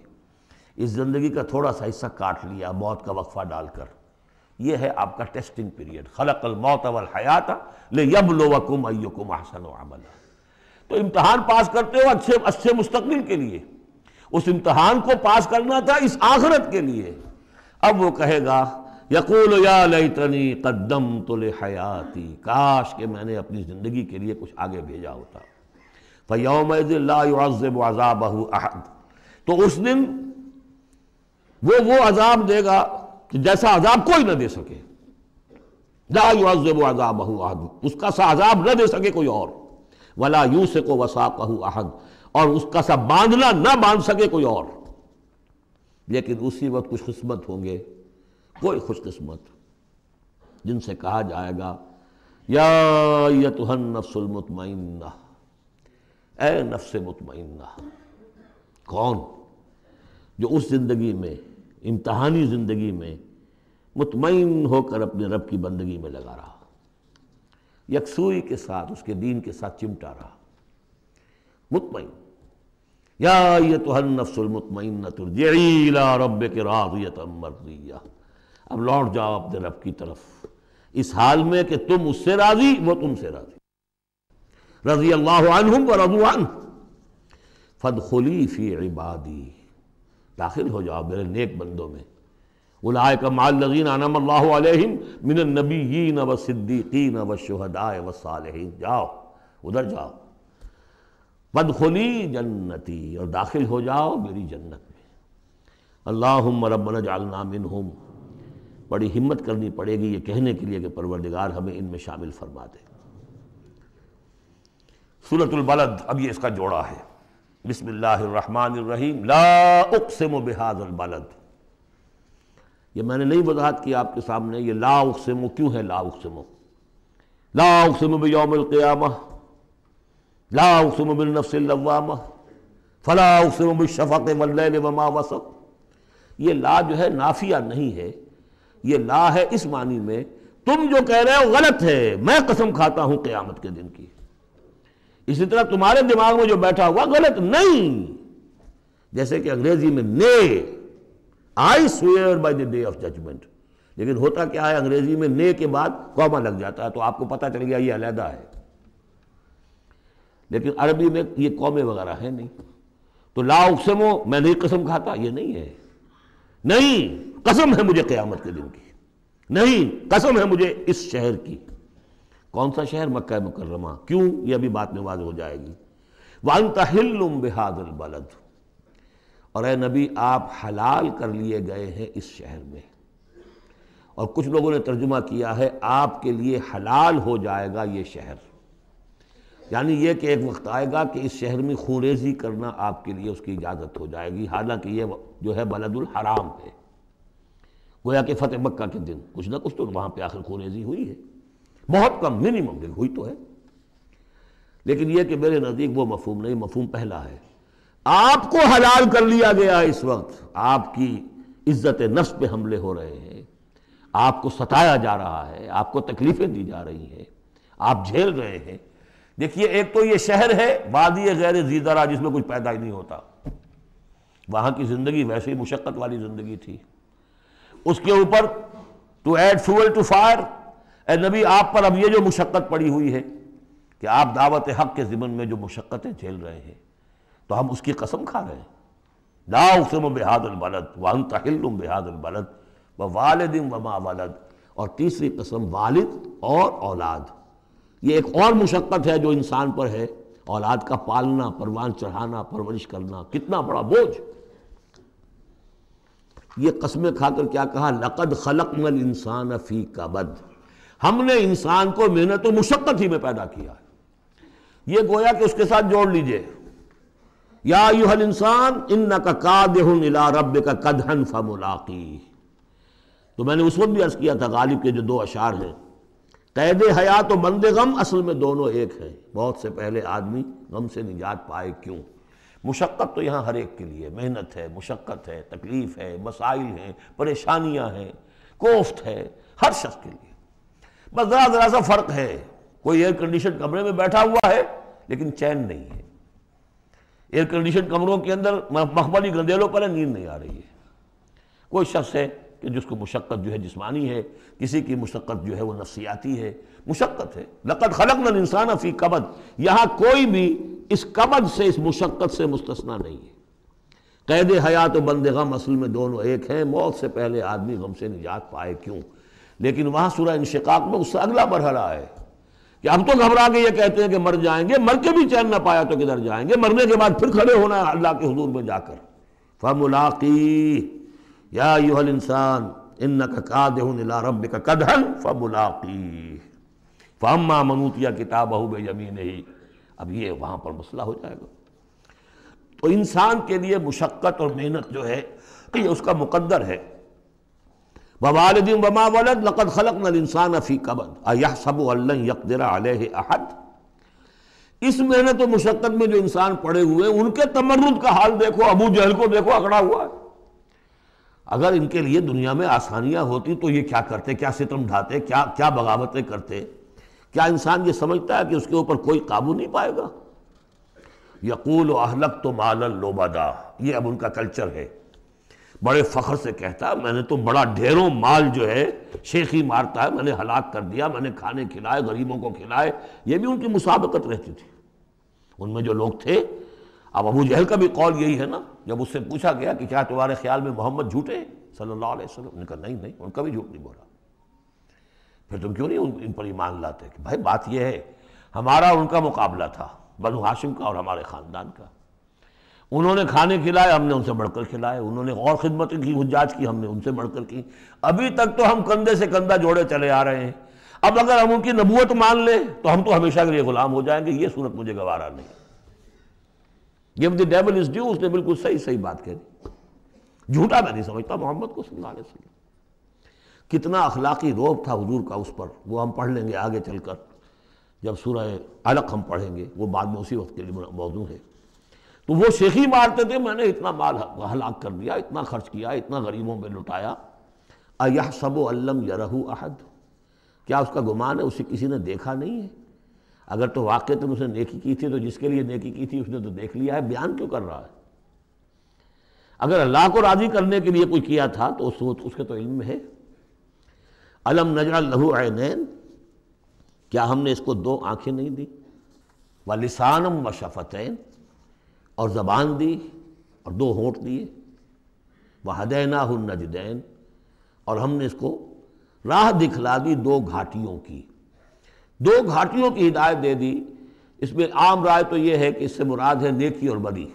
इस ज़िंदगी का थोड़ा सा हिस्सा काट लिया मौत का वक्फा डालकर यह है आपका टेस्टिंग पीरियड खलकल मौत अवल हयात ले यब लो वकुम अयुकुम अहसन अमल तो इम्तहान पास करते हो अच्छे अच्छे मुस्तकबिल के लिए उस इम्तहान को पास करना था इस आखरत के लिए अब वो कहेगा यकूल या लतनी कदम तुल हयाती काश के मैंने अपनी ज़िंदगी के लिए कुछ आगे भेजा होता फ़योम लाजब अजाब अहद तो उस दिन वो वो अजाब देगा कि जैसा अजाब कोई ना दे सके लाजब अजाब अहद उसका सा अजाब ना दे सके कोई और वला से को वसा कहू अहद और उसका सा बांधना ना बांध सके कोई और लेकिन उसी वक्त कुछ खुशमत होंगे कोई खुशकस्मत जिनसे कहा जाएगा या यतहन नफ्सुलमतमना ए नफ्स मुतमना कौन जो उस ज़िंदगी में इम्तहानी ज़िंदगी में मुतमिन होकर अपने रब की बंदगी में लगा रहा यकसुई के साथ उसके दीन के साथ चिमटा रहा मुतमिन या ये तो हर नफ्सुलमतमिन तुरजीला रब के राजियत मर्जिया अब लौट जाओ अपने रब की तरफ इस हाल में कि तुम उससे राजी वो तुमसे राजी रजी अल्लाह व रजुआन फदखली फ़ी इबादी दाखिल हो जाओ मेरे नेक बंदों में उलाय माल नजीन आनम अल्लाम मिन नबीन व सिद्दीकीन व शहदाय व सालहीन जाओ उधर जाओ बदखुली जन्नती और दाखिल हो जाओ मेरी जन्नत में अल्लाह रबना जालना मिन हम बड़ी हिम्मत करनी पड़ेगी ये कहने के लिए कि परवरदिगार हमें इनमें शामिल फरमा दे सूरतुल्बलद अब ये इसका जोड़ा है बिसमीम लाकसम बिहाजलबलद ये मैंने नहीं वजाहत की आपके सामने ये लाकसम क्यों है लाकसम लाकसम बयोम क़्यामह लाउसम बिलनफ़्सम वमा वसक ये ला जो है नाफिया नहीं है ये ला है इस मानी में तुम जो कह रहे हो गलत है मैं कसम खाता हूँ क्यामत के दिन की इसी तरह तुम्हारे दिमाग में जो बैठा हुआ गलत नहीं जैसे कि अंग्रेजी में ने I swear by the day of judgement लेकिन होता क्या है अंग्रेजी में ने के बाद कौमा लग जाता है तो आपको पता चल गया ये अलहदा है लेकिन अरबी में ये कौमे वगैरह है नहीं तो ला उकसमो मैं नहीं कसम खाता ये नहीं है नहीं कसम है मुझे क़यामत के दिन की नहीं कसम है मुझे इस शहर की कौन सा शहर मक्का मुकर्रमा क्यों ये अभी बात में वाज हो जाएगी वन तहिल्लुम बेहादल बलद और ए नबी आप हलाल कर लिए गए हैं इस शहर में और कुछ लोगों ने तर्जुमा किया है आपके लिए हलाल हो जाएगा ये शहर यानी यह कि एक वक्त आएगा कि इस शहर में खूरेजी करना आपके लिए उसकी इजाज़त हो जाएगी हालांकि ये जो है बलदुल हराम है गोया कि फ़तेह मक्का के दिन कुछ ना कुछ तो वहाँ पे आखिर खूरेजी हुई है बहुत कम मिनिमम दिन हुई तो है लेकिन यह कि मेरे नज़दीक वो मफहम नहीं मफहम पहला है आपको हलाल कर लिया गया इस वक्त आपकी इज्जत नफ्स पे हमले हो रहे हैं आपको सताया जा रहा है आपको तकलीफ़ें दी जा रही हैं आप झेल रहे हैं देखिए एक तो ये शहर है वादी गैर जीदारा जिसमें कुछ पैदा ही नहीं होता वहाँ की ज़िंदगी वैसे ही मुशक्क़त वाली ज़िंदगी थी उसके ऊपर to add fuel to fire ए नबी आप पर अब ये जो मुशक्क़त पड़ी हुई है कि आप दावत हक़ के ज़िमन में जो मुशक्क़तें झेल रहे हैं तो हम उसकी कसम खा रहे हैं ना उसम बेहादुलबलद वन तहिलम बेहादुलबलद व वालदिन व मा वालद और तीसरी कसम वालिद और औलाद ये एक और मुशक्क़त है जो इंसान पर है औलाद का पालना परवान चढ़ाना परवरिश करना कितना बड़ा बोझ ये कस्में खाकर क्या कहा लकद खलक मल इंसान फी कबद हमने इंसान को मेहनत तो मुशक्क़त ही में पैदा किया ये गोया कि उसके साथ जोड़ लीजिए या यूहल इंसान इन न का कादला रब का कदहन फमुलाकी तो मैंने उस वक्त भी अर्ज़ किया था गालिब के जो दो अशार हैं कैद हयात तो और मंद गम असल में दोनों एक हैं बहुत से पहले आदमी गम से निजात पाए क्यों मुशक्क़त तो यहाँ हर एक के लिए मेहनत है मुशक्क़त है तकलीफ़ है मसाइल हैं परेशानियाँ हैं कोफ्त है हर शख्स के लिए बस ज़रा ज़रा सा फ़र्क है कोई एयर कंडीशन कमरे में बैठा हुआ है लेकिन चैन नहीं है एयर कंडीशन कमरों के अंदर मखमली गंदेलों पर नींद नहीं आ रही है कोई शख्स है कि जिसको मुशक्क़त जो है जिसमानी है किसी की मशक्क़त जो है वो नफसियाती है मुशक्कत है लक़द खलक इंसान फ़ी कबद यहाँ कोई भी इस कबद से इस मुशक्क़त से मुस्तना नहीं है कैद हयात तो बंद गम असल में दोनों एक हैं मौत से पहले आदमी गम से निजात पाए क्यों लेकिन वहाँ सुरह इनशाक में उससे अगला मरहला है कि हम तो घबरा के ये कहते हैं कि मर जाएंगे मर के भी चैन ना पाया तो किधर जाएंगे मरने के बाद फिर खड़े होना है अल्लाह के हजूर में जाकर फमुलाकी या यूहल इंसान इन का कादला रब का कदहन फमुलाकी फम्मा मनूतिया किताब हु बेजमी नहीं अब ये वहाँ पर मसला हो जाएगा तो इंसान के लिए मुशक्क़त और मेहनत जो है तो ये उसका मुकद्दर है ववालदिन वमा वलद लकद खलक नल इंसान अफ़ी कबद अह सब यकदरा अहद इस मेहनत और मुशक्क़त में जो इंसान पड़े हुए उनके तमरुद का हाल देखो अबू जहल को देखो अकड़ा हुआ है अगर इनके लिए दुनिया में आसानियाँ होती तो ये क्या करते क्या सितम ढाते क्या क्या बगावतें करते क्या इंसान ये समझता है कि उसके ऊपर कोई काबू नहीं पाएगा यकूल अहलक तो मालल लोबादा ये अब उनका कल्चर है बड़े फ़ख्र से कहता मैंने तो बड़ा ढेरों माल जो है शेखी मारता है मैंने हलाक कर दिया मैंने खाने खिलाए गरीबों को खिलाए ये भी उनकी मुसाबकत रहती थी उनमें जो लोग थे अब अबू जहल का भी कौल यही है ना जब उससे पूछा गया कि क्या तुम्हारे ख्याल में मोहम्मद झूठे सल्लल्लाहु अलैहि वसल्लम ने कहा नहीं नहीं उनका भी झूठ नहीं बोला फिर तुम क्यों नहीं उन इन पर ईमान लाते कि भाई बात यह है हमारा उनका मुकाबला था बनु हाशिम का और हमारे ख़ानदान का उन्होंने खाने खिलाए हमने उनसे बढ़कर खिलाए उन्होंने और खिदमत की हजाज की हमने उनसे बढ़कर की अभी तक तो हम कंधे से कंधा जोड़े चले आ रहे हैं अब अगर हम उनकी नबूत मान लें तो हम तो हमेशा के लिए ग़ुलाम हो जाएंगे ये सूरत मुझे गवारा नहीं give the devil his due उसने बिल्कुल सही सही बात कह दी झूठा मैं नहीं समझता मोहम्मद को सल्लल्लाहु अलैहि कितना अखलाकी रोब था हजूर का उस पर वो हम पढ़ लेंगे आगे चलकर जब सूरह अलग हम पढ़ेंगे वो बाद में उसी वक्त के लिए मौजू है तो वो शेखी मारते थे मैंने इतना माल हलाक कर दिया इतना खर्च किया इतना गरीबों में लुटाया अयह सबो अल्लम यरहू अहद क्या उसका गुमान है उसे किसी ने देखा नहीं है अगर तो वाक्य तुम उसने नेकी की थी तो जिसके लिए नेकी की थी उसने तो देख लिया है बयान क्यों कर रहा है अगर अल्लाह को राज़ी करने के लिए कोई किया था तो उस उसके तो इल्म है अलम नजरा लहू आयनैन क्या हमने इसको दो आंखें नहीं दी व लिसानम व शफ़तैन और ज़बान दी और दो होंठ दिए व हदैना नजदैन और हमने इसको राह दिखला दी दो घाटियों की दो घाटियों की हिदायत दे दी इसमें आम राय तो यह है कि इससे मुराद है नेकी और बदी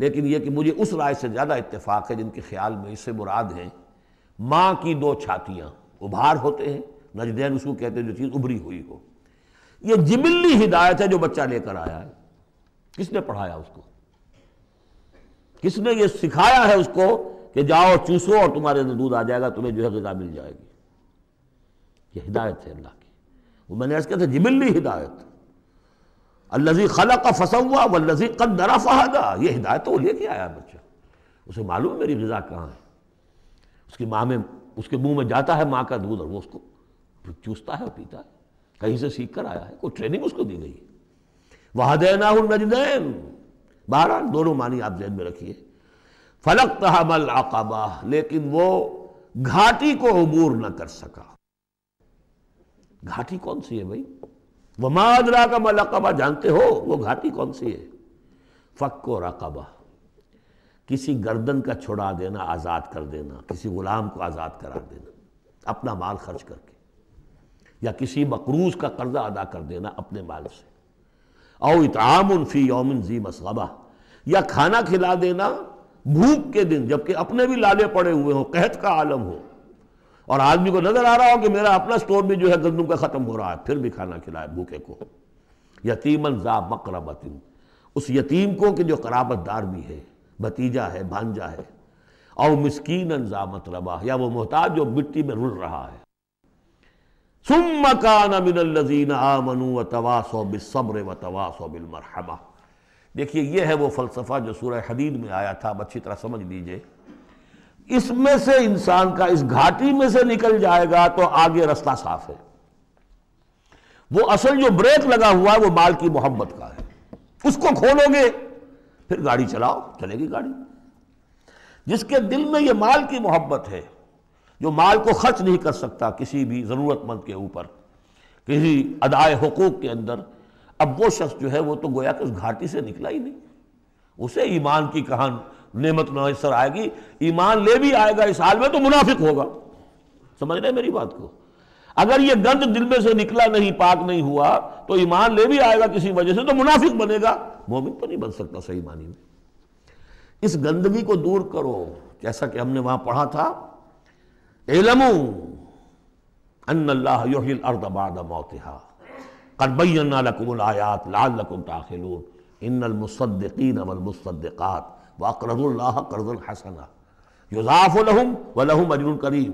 लेकिन यह कि मुझे उस राय से ज़्यादा इत्तेफाक है जिनके ख्याल में इससे मुराद है माँ की दो छातियां उभार होते हैं नजदैन उसको कहते हैं जो चीज़ उभरी हुई हो यह जिबिल्ली हिदायत है जो बच्चा लेकर आया है किसने पढ़ाया उसको किसने ये सिखाया है उसको कि जाओ चूसो और तुम्हारे अंदर दूध आ जाएगा तुम्हें जो है गजा मिल जाएगी यह हिदायत है अल्लाह वो मैंने अर्ज किया था जिबिल्ली हिदायत अल्लाजी खला का फंसा हुआ वल्लजी कदरा फहादा ये हिदायत तो लेके आया बच्चा उसे मालूम मेरी गज़ा कहाँ है उसकी माँ में उसके मुंह में जाता है माँ का दूध और वो उसको चूसता है और पीता है कहीं से सीख कर आया है कोई ट्रेनिंग उसको दी गई है वहादैना नजदैन बहरहाल दोनों मानी आप जहन में रखिए फलक तहमल आकाबा लेकिन वो घाटी को अबूर न कर सका घाटी कौन सी है भाई वमादरा का मलकबा जानते हो वो घाटी कौन सी है फ़क्को रकबा किसी गर्दन का छुड़ा देना आज़ाद कर देना किसी ग़ुलाम को आज़ाद करा देना अपना माल खर्च करके या किसी मकरूज का कर्ज़ा अदा कर देना अपने माल से औ इताम फ़ी यौमिन जी मसलबा या खाना खिला देना भूख के दिन जबकि अपने भी लाले पड़े हुए हों कहत का आलम हो और आदमी को नजर आ रहा हो कि मेरा अपना स्टोर भी जो है गंदम का ख़त्म हो रहा है फिर भी खाना खिलाए भूखे को यतीमन जा मकरबतिन उस यतीम को कि जो कराबतदार भी है भतीजा है भांजा है और मिसकीन जा मतरबा या वो मोहताज जो मिट्टी में रुल रहा है सुम मकान मिनजीन व तवासो व बिलमरहमा देखिए यह है वो फ़लसफ़ा जो सूरह हदीद में आया था अब अच्छी तरह समझ लीजिए इसमें से इंसान का इस घाटी में से निकल जाएगा तो आगे रास्ता साफ है वो असल जो ब्रेक लगा हुआ है वो माल की मोहब्बत का है उसको खोलोगे फिर गाड़ी चलाओ चलेगी गाड़ी जिसके दिल में ये माल की मोहब्बत है जो माल को खर्च नहीं कर सकता किसी भी ज़रूरतमंद के ऊपर किसी अदाए हकूक़ के अंदर अब वो शख्स जो है वो तो गोया कि उस घाटी से निकला ही नहीं उसे ईमान की कहान नेमत मैसर आएगी ईमान ले भी आएगा इस हाल में तो मुनाफिक होगा समझ रहे मेरी बात को अगर ये गंद दिल में से निकला नहीं पाक नहीं हुआ तो ईमान ले भी आएगा किसी वजह से तो मुनाफिक बनेगा मोमिन तो नहीं बन सकता सही मानी में इस गंदगी को दूर करो जैसा कि हमने वहां पढ़ा था एलमू अन्नल्लाह योहिल आयात लाल मुसद्दीन व करदुल करजुल हसना युजाफ़ लहम व लहम अजरुल करीम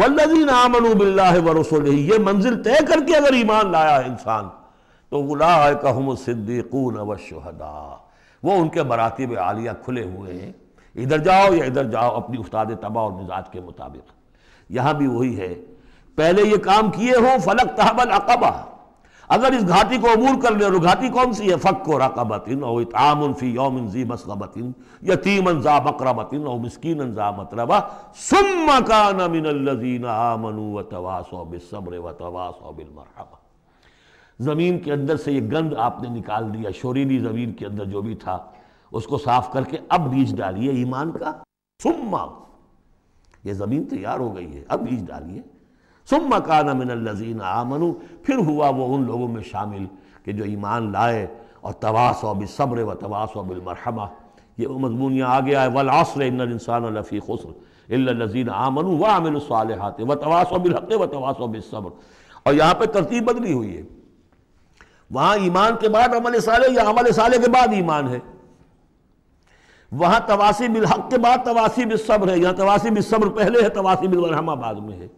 वल्लजी नामनु बिल्ला व रसोल ये मंजिल तय करके अगर ईमान लाया है इंसान तो गुला कहम सिद्दीकून व शहदा वो उनके मरातब आलिया खुले हुए हैं इधर जाओ या इधर जाओ अपनी उस्ताद तबा और मिजाज के मुताबिक यहाँ भी वही है पहले ये काम किए हों फलक तहबल अकबा अगर इस घाटी को अबूर कर ले और घाटी कौन सी है फ़क को रकबतिन और इतामन फ़ी यौमिन जी मसलबतिन यतीमन जा बकरमतिन और मिसकीन जा मतरबा सुम मकान मिनल्लजीन आमनु व तवासो बिसब्र व तवासो बिलमरहमा ज़मीन के अंदर से ये गंद आपने निकाल दिया शोरीली ज़मीन के अंदर जो भी था उसको साफ करके अब बीज डालिए ईमान का सुम्मा ये ज़मीन तैयार हो गई है अब बीज डालिए सुम मकाना मिनल्लजीन आमनु फिर हुआ वो उन लोगों में शामिल कि जो ईमान लाए और तवास बिसब्र व तवास बिलमरहमा ये वो मजमून यहाँ आ गया है वल आसर इंसान लफ़ी खसर इज़ीन आमनु व आमिल सालहत व तवास बिलहक व तवास बिसब्र और यहाँ पर तरतीब बदली हुई है वहाँ ईमान के बाद अमल साले या अमल साले के बाद ईमान है वहाँ तवासी बिलहक के बाद तवासी बिसब्र है यहाँ तवासी बिसब्र पहले है तवासी बिलमरहमा बाद में है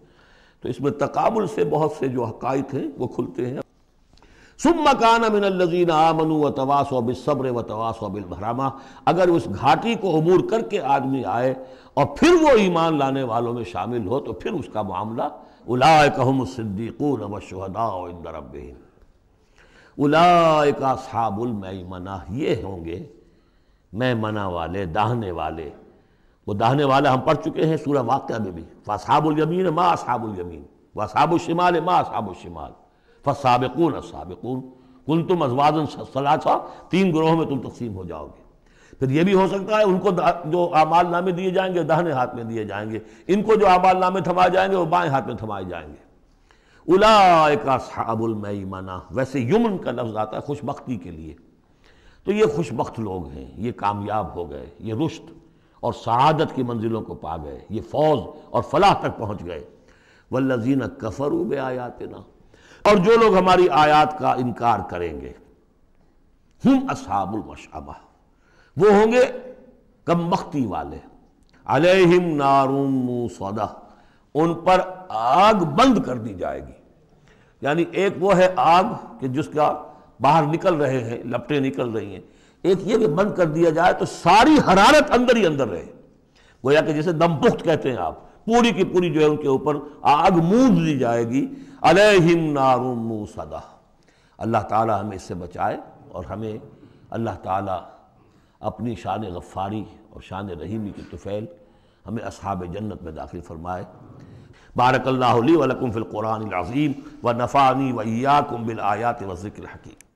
तो इसमें तकाबुल से बहुत से जो हकाइक हैं वो खुलते हैं सुम मकान अमिन लजीन आमनु व तवास बिसब्र व तवास बिलभरामा अगर उस घाटी को अमूर करके आदमी आए और फिर वो ईमान लाने वालों में शामिल हो तो फिर उसका मामला उलाय कहम सिद्दीकून वशहदा रबीन उलाय का साबुल मैमना मना ये होंगे मैं मना वाले दाहने वाले वो दाहने वाला हम पढ़ चुके हैं सूर्य वाक्य में भी फ़साबुलयमीन माँ असाबुलयमीन वसाबुलशमाल माँ असाबुलशमाल फ़साबकून असाबकून कुल तुम अजवाजन सलासा तीन ग्रोहों में तुम तकसीम हो जाओगे फिर ये भी हो सकता है उनको जो आमाल नामे दिए जाएंगे दाहने हाथ में दिए जाएंगे इनको जो आमाल नामे थमाए जाएंगे वो बाएं हाथ में थमाए जाएंगे उलाय का साबुलमना वैसे यमन का लफ्ज़ आता है खुशबख्ती के लिए तो ये खुशबख्त लोग हैं ये कामयाब हो गए ये रुष्ट और शहादत की मंजिलों को पा गए ये फौज और फलाह तक पहुँच गए वल्लजीन कफरू बे आयात ना और जो लोग हमारी आयात का इनकार करेंगे हम असहाबुल मशाबा वो होंगे कम मख्ती वाले अलहिम नारूम सौदा उन पर आग बंद कर दी जाएगी यानी एक वो है आग कि जिसका बाहर निकल रहे हैं लपटें निकल रही हैं एक ये कि बंद कर दिया जाए तो सारी हरारत अंदर ही अंदर रहे गोया कि जैसे दमपुख्त कहते हैं आप पूरी की पूरी जो है उनके ऊपर आग मूंद दी जाएगी अलहिम नारू सदा अल्लाह ताला हमें इससे बचाए और हमें अल्लाह ताला अपनी शान गफ़ारी और शान रहीमी की तुफ़ैल हमें असहाब जन्नत में दाखिल फरमाए बारकल्ला वलकुम फ़िलकुरान व नफ़ानी वैयाकुम बिल आयात वज़िक्र हकीम